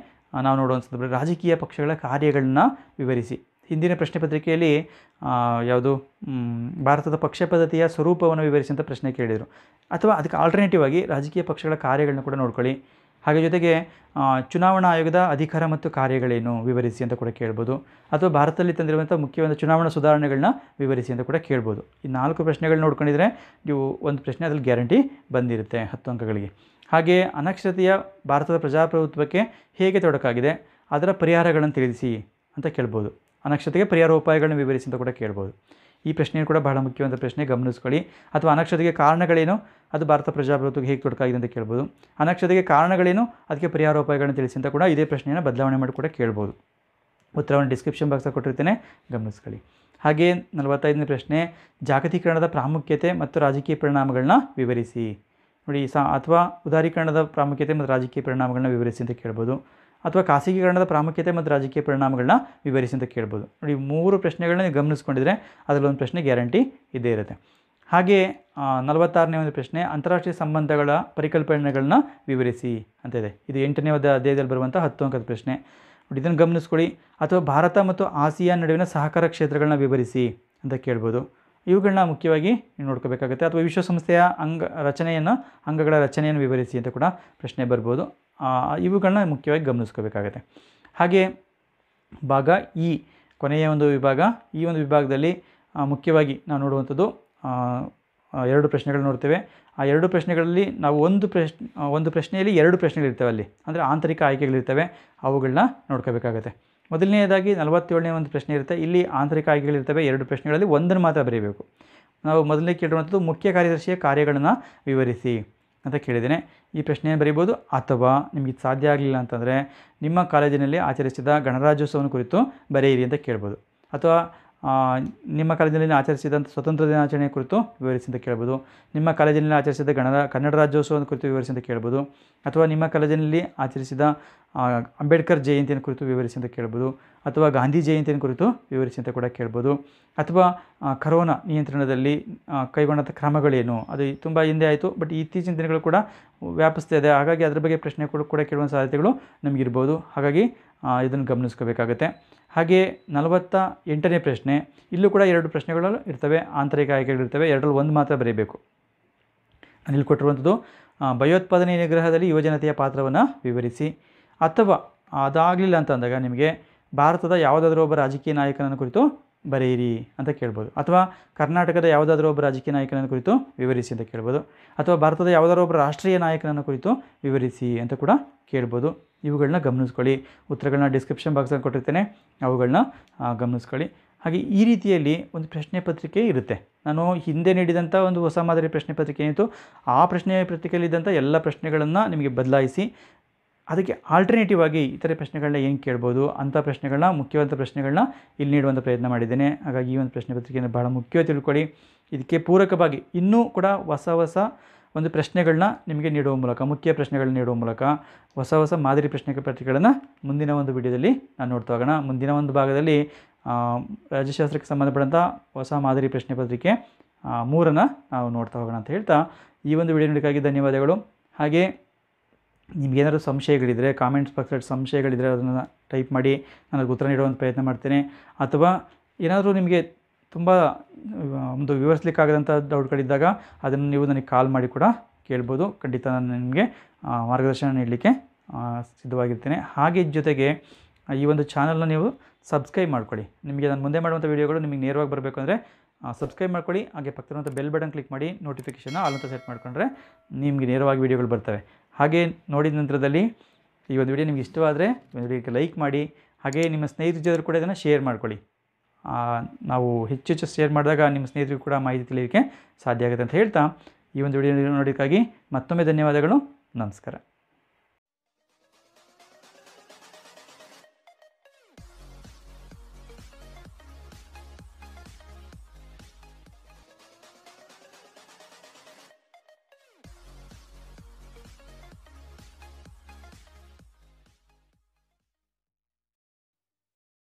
ನಾವು ನೋಡುವಂಥದ್ದು ರಾಜಕೀಯ ಪಕ್ಷಗಳ ಕಾರ್ಯಗಳನ್ನ ವಿವರಿಸಿ ಹಿಂದಿನ ಪ್ರಶ್ನೆ ಪತ್ರಿಕೆಯಲ್ಲಿ ಯಾವುದು ಭಾರತದ ಪಕ್ಷ ಪದ್ಧತಿಯ ಸ್ವರೂಪವನ್ನು ವಿವರಿಸಿ ಅಂತ ಪ್ರಶ್ನೆ ಕೇಳಿದರು ಅಥವಾ ಅದಕ್ಕೆ ಆಲ್ಟರ್ನೇಟಿವ್ ಆಗಿ ರಾಜಕೀಯ ಪಕ್ಷಗಳ ಕಾರ್ಯಗಳನ್ನ ಕೂಡ ನೋಡ್ಕೊಳ್ಳಿ ಹಾಗೆ ಜೊತೆಗೆ ಚುನಾವಣಾ ಆಯೋಗದ ಅಧಿಕಾರ ಮತ್ತು ಕಾರ್ಯಗಳೇನು ವಿವರಿಸಿ ಅಂತ ಕೂಡ ಕೇಳ್ಬೋದು ಅಥವಾ ಭಾರತದಲ್ಲಿ ತಂದಿರುವಂಥ ಮುಖ್ಯವಾದ ಚುನಾವಣಾ ಸುಧಾರಣೆಗಳನ್ನ ವಿವರಿಸಿ ಅಂತ ಕೂಡ ಕೇಳ್ಬೋದು ಈ ನಾಲ್ಕು ಪ್ರಶ್ನೆಗಳನ್ನ ನೋಡ್ಕೊಂಡಿದ್ರೆ ನೀವು ಒಂದು ಪ್ರಶ್ನೆ ಅದ್ರಲ್ಲಿ ಗ್ಯಾರಂಟಿ ಬಂದಿರುತ್ತೆ ಹತ್ತು ಅಂಕಗಳಿಗೆ ಹಾಗೆ ಅನಕ್ಷರತೆಯ ಭಾರತದ ಪ್ರಜಾಪ್ರಭುತ್ವಕ್ಕೆ ಹೇಗೆ ತೊಡಕಾಗಿದೆ ಅದರ ಪರಿಹಾರಗಳನ್ನು ತಿಳಿಸಿ ಅಂತ ಕೇಳ್ಬೋದು ಅನಕ್ಷತೆಗೆ ಪರಿಹಾರೋಪಾಯಗಳನ್ನು ವಿವರಿಸಿ ಅಂತ ಕೂಡ ಕೇಳ್ಬೋದು ಈ ಪ್ರಶ್ನೆಯೂ ಕೂಡ ಬಹಳ ಮುಖ್ಯವಾದ ಪ್ರಶ್ನೆ ಗಮನಿಸ್ಕೊಳ್ಳಿ ಅಥವಾ ಅನಕ್ಷತೆಗೆ ಕಾರಣಗಳೇನು ಅದು ಭಾರತ ಪ್ರಜಾಪ್ರಭುತ್ವಕ್ಕೆ ಹೇಗೆ ತೊಡಕಾಗಿದೆ ಅಂತ ಕೇಳ್ಬೋದು ಅನಕ್ಷತೆಗೆ ಕಾರಣಗಳೇನು ಅದಕ್ಕೆ ಪರಿಹಾರೋಪಾಯಗಳನ್ನು ತಿಳಿಸಿ ಅಂತ ಕೂಡ ಇದೇ ಪ್ರಶ್ನೆಯನ್ನು ಬದಲಾವಣೆ ಮಾಡಿ ಕೂಡ ಕೇಳ್ಬೋದು ಉತ್ತರವನ್ನು ಡಿಸ್ಕ್ರಿಪ್ಷನ್ ಬಾಕ್ಸ್ ಕೊಟ್ಟಿರ್ತೇನೆ ಗಮನಿಸ್ಕೊಳ್ಳಿ ಹಾಗೆ ನಲವತ್ತೈದನೇ ಪ್ರಶ್ನೆ ಜಾಗತೀಕರಣದ ಪ್ರಾಮುಖ್ಯತೆ ಮತ್ತು ರಾಜಕೀಯ ಪರಿಣಾಮಗಳನ್ನ ವಿವರಿಸಿ ನೋಡಿ ಸಾ ಅಥವಾ ಉದಾರೀಕರಣದ ಪ್ರಾಮುಖ್ಯತೆ ಮತ್ತು ರಾಜಕೀಯ ಪರಿಣಾಮಗಳನ್ನ ವಿವರಿಸಿ ಅಂತ ಕೇಳ್ಬೋದು ಅಥವಾ ಖಾಸಗೀಕರಣದ ಪ್ರಾಮುಖ್ಯತೆ ಮತ್ತು ರಾಜಕೀಯ ಪರಿಣಾಮಗಳನ್ನ ವಿವರಿಸಿ ಅಂತ ಕೇಳ್ಬೋದು ನೋಡಿ ಮೂರು ಪ್ರಶ್ನೆಗಳನ್ನ ನೀವು ಗಮನಿಸ್ಕೊಂಡಿದ್ರೆ ಅದರಲ್ಲೊಂದು ಪ್ರಶ್ನೆ ಗ್ಯಾರಂಟಿ ಇದ್ದೇ ಇರುತ್ತೆ ಹಾಗೆ ನಲವತ್ತಾರನೇ ಒಂದು ಪ್ರಶ್ನೆ ಅಂತಾರಾಷ್ಟ್ರೀಯ ಸಂಬಂಧಗಳ ಪರಿಕಲ್ಪನೆಗಳನ್ನ ವಿವರಿಸಿ ಅಂತ ಇದೆ ಇದು ಎಂಟನೇ ಅಧ್ಯಾಯದಲ್ಲಿ ಬರುವಂಥ ಹತ್ತು ಅಂಕದ ಪ್ರಶ್ನೆ ಇದನ್ನು ಗಮನಿಸ್ಕೊಳ್ಳಿ ಅಥವಾ ಭಾರತ ಮತ್ತು ಆಸಿಯಾ ನಡುವಿನ ಸಹಕಾರ ಕ್ಷೇತ್ರಗಳನ್ನ ವಿವರಿಸಿ ಅಂತ ಕೇಳ್ಬೋದು ಇವುಗಳನ್ನ ಮುಖ್ಯವಾಗಿ ನೋಡ್ಕೋಬೇಕಾಗುತ್ತೆ ಅಥವಾ ವಿಶ್ವಸಂಸ್ಥೆಯ ಅಂಗ ರಚನೆಯನ್ನು ಅಂಗಗಳ ರಚನೆಯನ್ನು ವಿವರಿಸಿ ಅಂತ ಕೂಡ ಪ್ರಶ್ನೆ ಬರ್ಬೋದು ಇವುಗಳನ್ನ ಮುಖ್ಯವಾಗಿ ಗಮನಿಸ್ಕೋಬೇಕಾಗತ್ತೆ ಹಾಗೆ ಭಾಗ ಈ ಕೊನೆಯ ಒಂದು ವಿಭಾಗ ಈ ಒಂದು ವಿಭಾಗದಲ್ಲಿ ಮುಖ್ಯವಾಗಿ ನಾವು ನೋಡುವಂಥದ್ದು ಎರಡು ಪ್ರಶ್ನೆಗಳು ನೋಡ್ತೇವೆ ಆ ಎರಡು ಪ್ರಶ್ನೆಗಳಲ್ಲಿ ನಾವು ಒಂದು ಪ್ರಶ್ನೆ ಒಂದು ಪ್ರಶ್ನೆಯಲ್ಲಿ ಎರಡು ಪ್ರಶ್ನೆಗಳಿರ್ತವೆ ಅಲ್ಲಿ ಅಂದರೆ ಆಂತರಿಕ ಆಯ್ಕೆಗಳಿರ್ತವೆ ಅವುಗಳನ್ನ ನೋಡ್ಕೋಬೇಕಾಗತ್ತೆ ಮೊದಲನೇದಾಗಿ ನಲವತ್ತೇಳನೇ ಒಂದು ಪ್ರಶ್ನೆ ಇರುತ್ತೆ ಇಲ್ಲಿ ಆಂತರಿಕ ಆಯ್ಕೆಗಳಿರ್ತವೆ ಎರಡು ಪ್ರಶ್ನೆಗಳಲ್ಲಿ ಒಂದನ್ನು ಮಾತ್ರ ಬರೀಬೇಕು ನಾವು ಮೊದಲನೇ ಕೇಳಿರುವಂಥದ್ದು ಮುಖ್ಯ ಕಾರ್ಯದರ್ಶಿಯ ಕಾರ್ಯಗಳನ್ನು ವಿವರಿಸಿ ಅಂತ ಕೇಳಿದ್ದೇನೆ ಈ ಪ್ರಶ್ನೆಯನ್ನು ಬರೀಬೋದು ಅಥವಾ ನಿಮಗೆ ಸಾಧ್ಯ ಆಗಲಿಲ್ಲ ಅಂತಂದರೆ ನಿಮ್ಮ ಕಾಲೇಜಿನಲ್ಲಿ ಆಚರಿಸಿದ ಗಣರಾಜ್ಯೋತ್ಸವನ ಕುರಿತು ಬರೆಯಿರಿ ಅಂತ ಕೇಳ್ಬೋದು ಅಥವಾ ನಿಮ್ಮ ಕಾಲೇಜಿನಲ್ಲಿ ಆಚರಿಸಿದಂಥ ಸ್ವತಂತ್ರ ದಿನಾಚರಣೆ ಕುರಿತು ವಿವರಿಸಿ ಅಂತ ಕೇಳ್ಬೋದು ನಿಮ್ಮ ಕಾಲೇಜಿನಲ್ಲಿ ಆಚರಿಸಿದ ಗಣರ ಕನ್ನಡ ರಾಜ್ಯೋತ್ಸವದ ಕುರಿತು ವಿವರಿಸಿ ಅಂತ ಕೇಳ್ಬೋದು ಅಥವಾ ನಿಮ್ಮ ಕಾಲೇಜಿನಲ್ಲಿ ಆಚರಿಸಿದ ಅಂಬೇಡ್ಕರ್ ಜಯಂತಿಯನ್ನು ಕುರಿತು ವಿವರಿಸಿ ಅಂತ ಕೇಳ್ಬೋದು ಅಥವಾ ಗಾಂಧಿ ಜಯಂತಿಯನ್ನು ಕುರಿತು ವಿವರಿಸಿ ಅಂತ ಕೂಡ ಕೇಳ್ಬೋದು ಅಥವಾ ಕರೋನಾ ನಿಯಂತ್ರಣದಲ್ಲಿ ಕೈಗೊಂಡಂಥ ಕ್ರಮಗಳೇನು ಅದು ತುಂಬ ಹಿಂದೆ ಆಯಿತು ಬಟ್ ಇತ್ತೀಚಿನ ದಿನಗಳು ಕೂಡ ವ್ಯಾಪಿಸ್ತಾ ಇದೆ ಹಾಗಾಗಿ ಅದರ ಬಗ್ಗೆ ಪ್ರಶ್ನೆ ಕೂಡ ಕೇಳುವಂಥ ಸಾಧ್ಯತೆಗಳು ನಮಗಿರ್ಬೋದು ಹಾಗಾಗಿ ಇದನ್ನು ಗಮನಿಸ್ಕೋಬೇಕಾಗತ್ತೆ ಹಾಗೆ ನಲವತ್ತ ಎಂಟನೇ ಪ್ರಶ್ನೆ ಇಲ್ಲೂ ಕೂಡ ಎರಡು ಪ್ರಶ್ನೆಗಳು ಇರ್ತವೆ ಆಂತರಿಕ ಆಯ್ಕೆಗಳಿರ್ತವೆ ಎರಡರಲ್ಲಿ ಒಂದು ಮಾತ್ರ ಬರೀಬೇಕು ಇಲ್ಲಿ ಕೊಟ್ಟಿರುವಂಥದ್ದು ಭಯೋತ್ಪಾದನೆ ನಿಗ್ರಹದಲ್ಲಿ ಯುವಜನತೆಯ ಪಾತ್ರವನ್ನು ವಿವರಿಸಿ ಅಥವಾ ಅದಾಗಲಿಲ್ಲ ಅಂತಂದಾಗ ನಿಮಗೆ ಭಾರತದ ಯಾವುದಾದ್ರೂ ಒಬ್ಬ ರಾಜಕೀಯ ನಾಯಕನನ್ನು ಕುರಿತು ಬರೆಯಿರಿ ಅಂತ ಕೇಳ್ಬೋದು ಅಥವಾ ಕರ್ನಾಟಕದ ಯಾವುದಾದ್ರೂ ಒಬ್ಬ ರಾಜಕೀಯ ನಾಯಕನನ್ನು ಕುರಿತು ವಿವರಿಸಿ ಅಂತ ಕೇಳ್ಬೋದು ಅಥವಾ ಭಾರತದ ಯಾವುದಾದ್ರೂ ಒಬ್ಬ ರಾಷ್ಟ್ರೀಯ ನಾಯಕನನ್ನು ಕುರಿತು ವಿವರಿಸಿ ಅಂತ ಕೂಡ ಕೇಳ್ಬೋದು ಇವುಗಳನ್ನ ಗಮನಿಸ್ಕೊಳ್ಳಿ ಉತ್ತರಗಳನ್ನ ಡಿಸ್ಕ್ರಿಪ್ಷನ್ ಬಾಕ್ಸಲ್ಲಿ ಕೊಟ್ಟಿರ್ತೇನೆ ಅವುಗಳನ್ನ ಗಮನಿಸ್ಕೊಳ್ಳಿ ಹಾಗೆ ಈ ರೀತಿಯಲ್ಲಿ ಒಂದು ಪ್ರಶ್ನೆ ಪತ್ರಿಕೆ ಇರುತ್ತೆ ನಾನು ಹಿಂದೆ ನೀಡಿದಂಥ ಒಂದು ಹೊಸ ಮಾದರಿ ಪ್ರಶ್ನೆ ಪತ್ರಿಕೆ ಏನಿತ್ತು ಆ ಪ್ರಶ್ನೆ ಪತ್ರಿಕೆಯಲ್ಲಿದ್ದಂಥ ಎಲ್ಲ ಪ್ರಶ್ನೆಗಳನ್ನು ನಿಮಗೆ ಬದಲಾಯಿಸಿ ಅದಕ್ಕೆ ಆಲ್ಟರ್ನೇಟಿವ್ ಆಗಿ ಇತರೆ ಪ್ರಶ್ನೆಗಳನ್ನ ಏನು ಕೇಳ್ಬೋದು ಅಂಥ ಪ್ರಶ್ನೆಗಳನ್ನ ಮುಖ್ಯವಾದ ಪ್ರಶ್ನೆಗಳನ್ನ ಇಲ್ಲಿ ನೀಡುವಂಥ ಪ್ರಯತ್ನ ಮಾಡಿದ್ದೇನೆ ಹಾಗಾಗಿ ಈ ಒಂದು ಪ್ರಶ್ನೆ ಪತ್ರಿಕೆಯನ್ನು ಬಹಳ ಮುಖ್ಯ ತಿಳ್ಕೊಳ್ಳಿ ಇದಕ್ಕೆ ಪೂರಕವಾಗಿ ಇನ್ನೂ ಕೂಡ ಹೊಸ ಹೊಸ ಒಂದು ಪ್ರಶ್ನೆಗಳನ್ನ ನಿಮಗೆ ನೀಡುವ ಮೂಲಕ ಮುಖ್ಯ ಪ್ರಶ್ನೆಗಳನ್ನ ನೀಡುವ ಮೂಲಕ ಹೊಸ ಹೊಸ ಮಾದರಿ ಪ್ರಶ್ನೆ ಪತ್ರಿಕೆಗಳನ್ನು ಮುಂದಿನ ಒಂದು ವಿಡಿಯೋದಲ್ಲಿ ನಾನು ನೋಡ್ತಾ ಹೋಗೋಣ ಮುಂದಿನ ಒಂದು ಭಾಗದಲ್ಲಿ ರಾಜ್ಯಶಾಸ್ತ್ರಕ್ಕೆ ಸಂಬಂಧಪಟ್ಟಂಥ ಹೊಸ ಮಾದರಿ ಪ್ರಶ್ನೆ ಪತ್ರಿಕೆ ಮೂರನ್ನು ನಾವು ನೋಡ್ತಾ ಹೋಗೋಣ ಅಂತ ಹೇಳ್ತಾ ಈ ಒಂದು ವಿಡಿಯೋ ನೋಡೋಕ್ಕಾಗಿ ಧನ್ಯವಾದಗಳು ಹಾಗೆ ನಿಮಗೇನಾದ್ರು ಸಂಶಯಗಳಿದ್ದರೆ ಕಾಮೆಂಟ್ಸ್ ಬಾಕ್ಸಲ್ಲಿ ಸಂಶಯಗಳಿದ್ದರೆ ಅದನ್ನು ಟೈಪ್ ಮಾಡಿ ನನಗೆ ಉತ್ತರ ನೀಡುವಂಥ ಪ್ರಯತ್ನ ಮಾಡ್ತೇನೆ ಅಥವಾ ಏನಾದರೂ ನಿಮಗೆ ತುಂಬ ಒಂದು ವಿವರಿಸ್ಲಿಕ್ಕಾಗದಂಥ ಡೌಟ್ಗಳಿದ್ದಾಗ ಅದನ್ನು ನೀವು ನನಗೆ ಕಾಲ್ ಮಾಡಿ ಕೂಡ ಕೇಳ್ಬೋದು ಖಂಡಿತ ನಾನು ನಿಮಗೆ ಮಾರ್ಗದರ್ಶನ ನೀಡಲಿಕ್ಕೆ ಸಿದ್ಧವಾಗಿರ್ತೇನೆ ಹಾಗೆ ಜೊತೆಗೆ ಈ ಒಂದು ಚಾನಲ್ನ ನೀವು ಸಬ್ಸ್ಕ್ರೈಬ್ ಮಾಡ್ಕೊಳ್ಳಿ ನಿಮಗೆ ನಾನು ಮುಂದೆ ಮಾಡುವಂಥ ವೀಡಿಯೋಗಳು ನಿಮಗೆ ನೇರವಾಗಿ ಬರಬೇಕು ಅಂದರೆ ಸಬ್ಸ್ಕ್ರೈಬ್ ಮಾಡ್ಕೊಳ್ಳಿ ಹಾಗೆ ಪಕ್ಕದಂಥ ಬೆಲ್ ಬಟನ್ ಕ್ಲಿಕ್ ಮಾಡಿ ಆಲ್ ಅಂತ ಸೆಟ್ ಮಾಡ್ಕೊಂಡ್ರೆ ನಿಮಗೆ ನೇರವಾಗಿ ವೀಡಿಯೋಗಳು ಬರ್ತವೆ ಹಾಗೆ ನೋಡಿದ ನಂತರದಲ್ಲಿ ಈ ಒಂದು ವಿಡಿಯೋ ನಿಮಗೆ ಇಷ್ಟವಾದರೆ ಒಂದು ಲೈಕ್ ಮಾಡಿ ಹಾಗೆ ನಿಮ್ಮ ಸ್ನೇಹಿತರ ಜೊತೆ ಕೂಡ ಇದನ್ನು ಶೇರ್ ಮಾಡ್ಕೊಳ್ಳಿ ನಾವು ಹೆಚ್ಚು ಹೆಚ್ಚು ಶೇರ್ ಮಾಡಿದಾಗ ನಿಮ್ಮ ಸ್ನೇಹಿತರಿಗೂ ಕೂಡ ಮಾಹಿತಿ ತಿಳಿಯೋಕ್ಕೆ ಸಾಧ್ಯ ಆಗುತ್ತೆ ಅಂತ ಹೇಳ್ತಾ ಈ ಒಂದು ವಿಡಿಯೋ ನೋಡೋಕ್ಕಾಗಿ ಮತ್ತೊಮ್ಮೆ ಧನ್ಯವಾದಗಳು ನಮಸ್ಕಾರ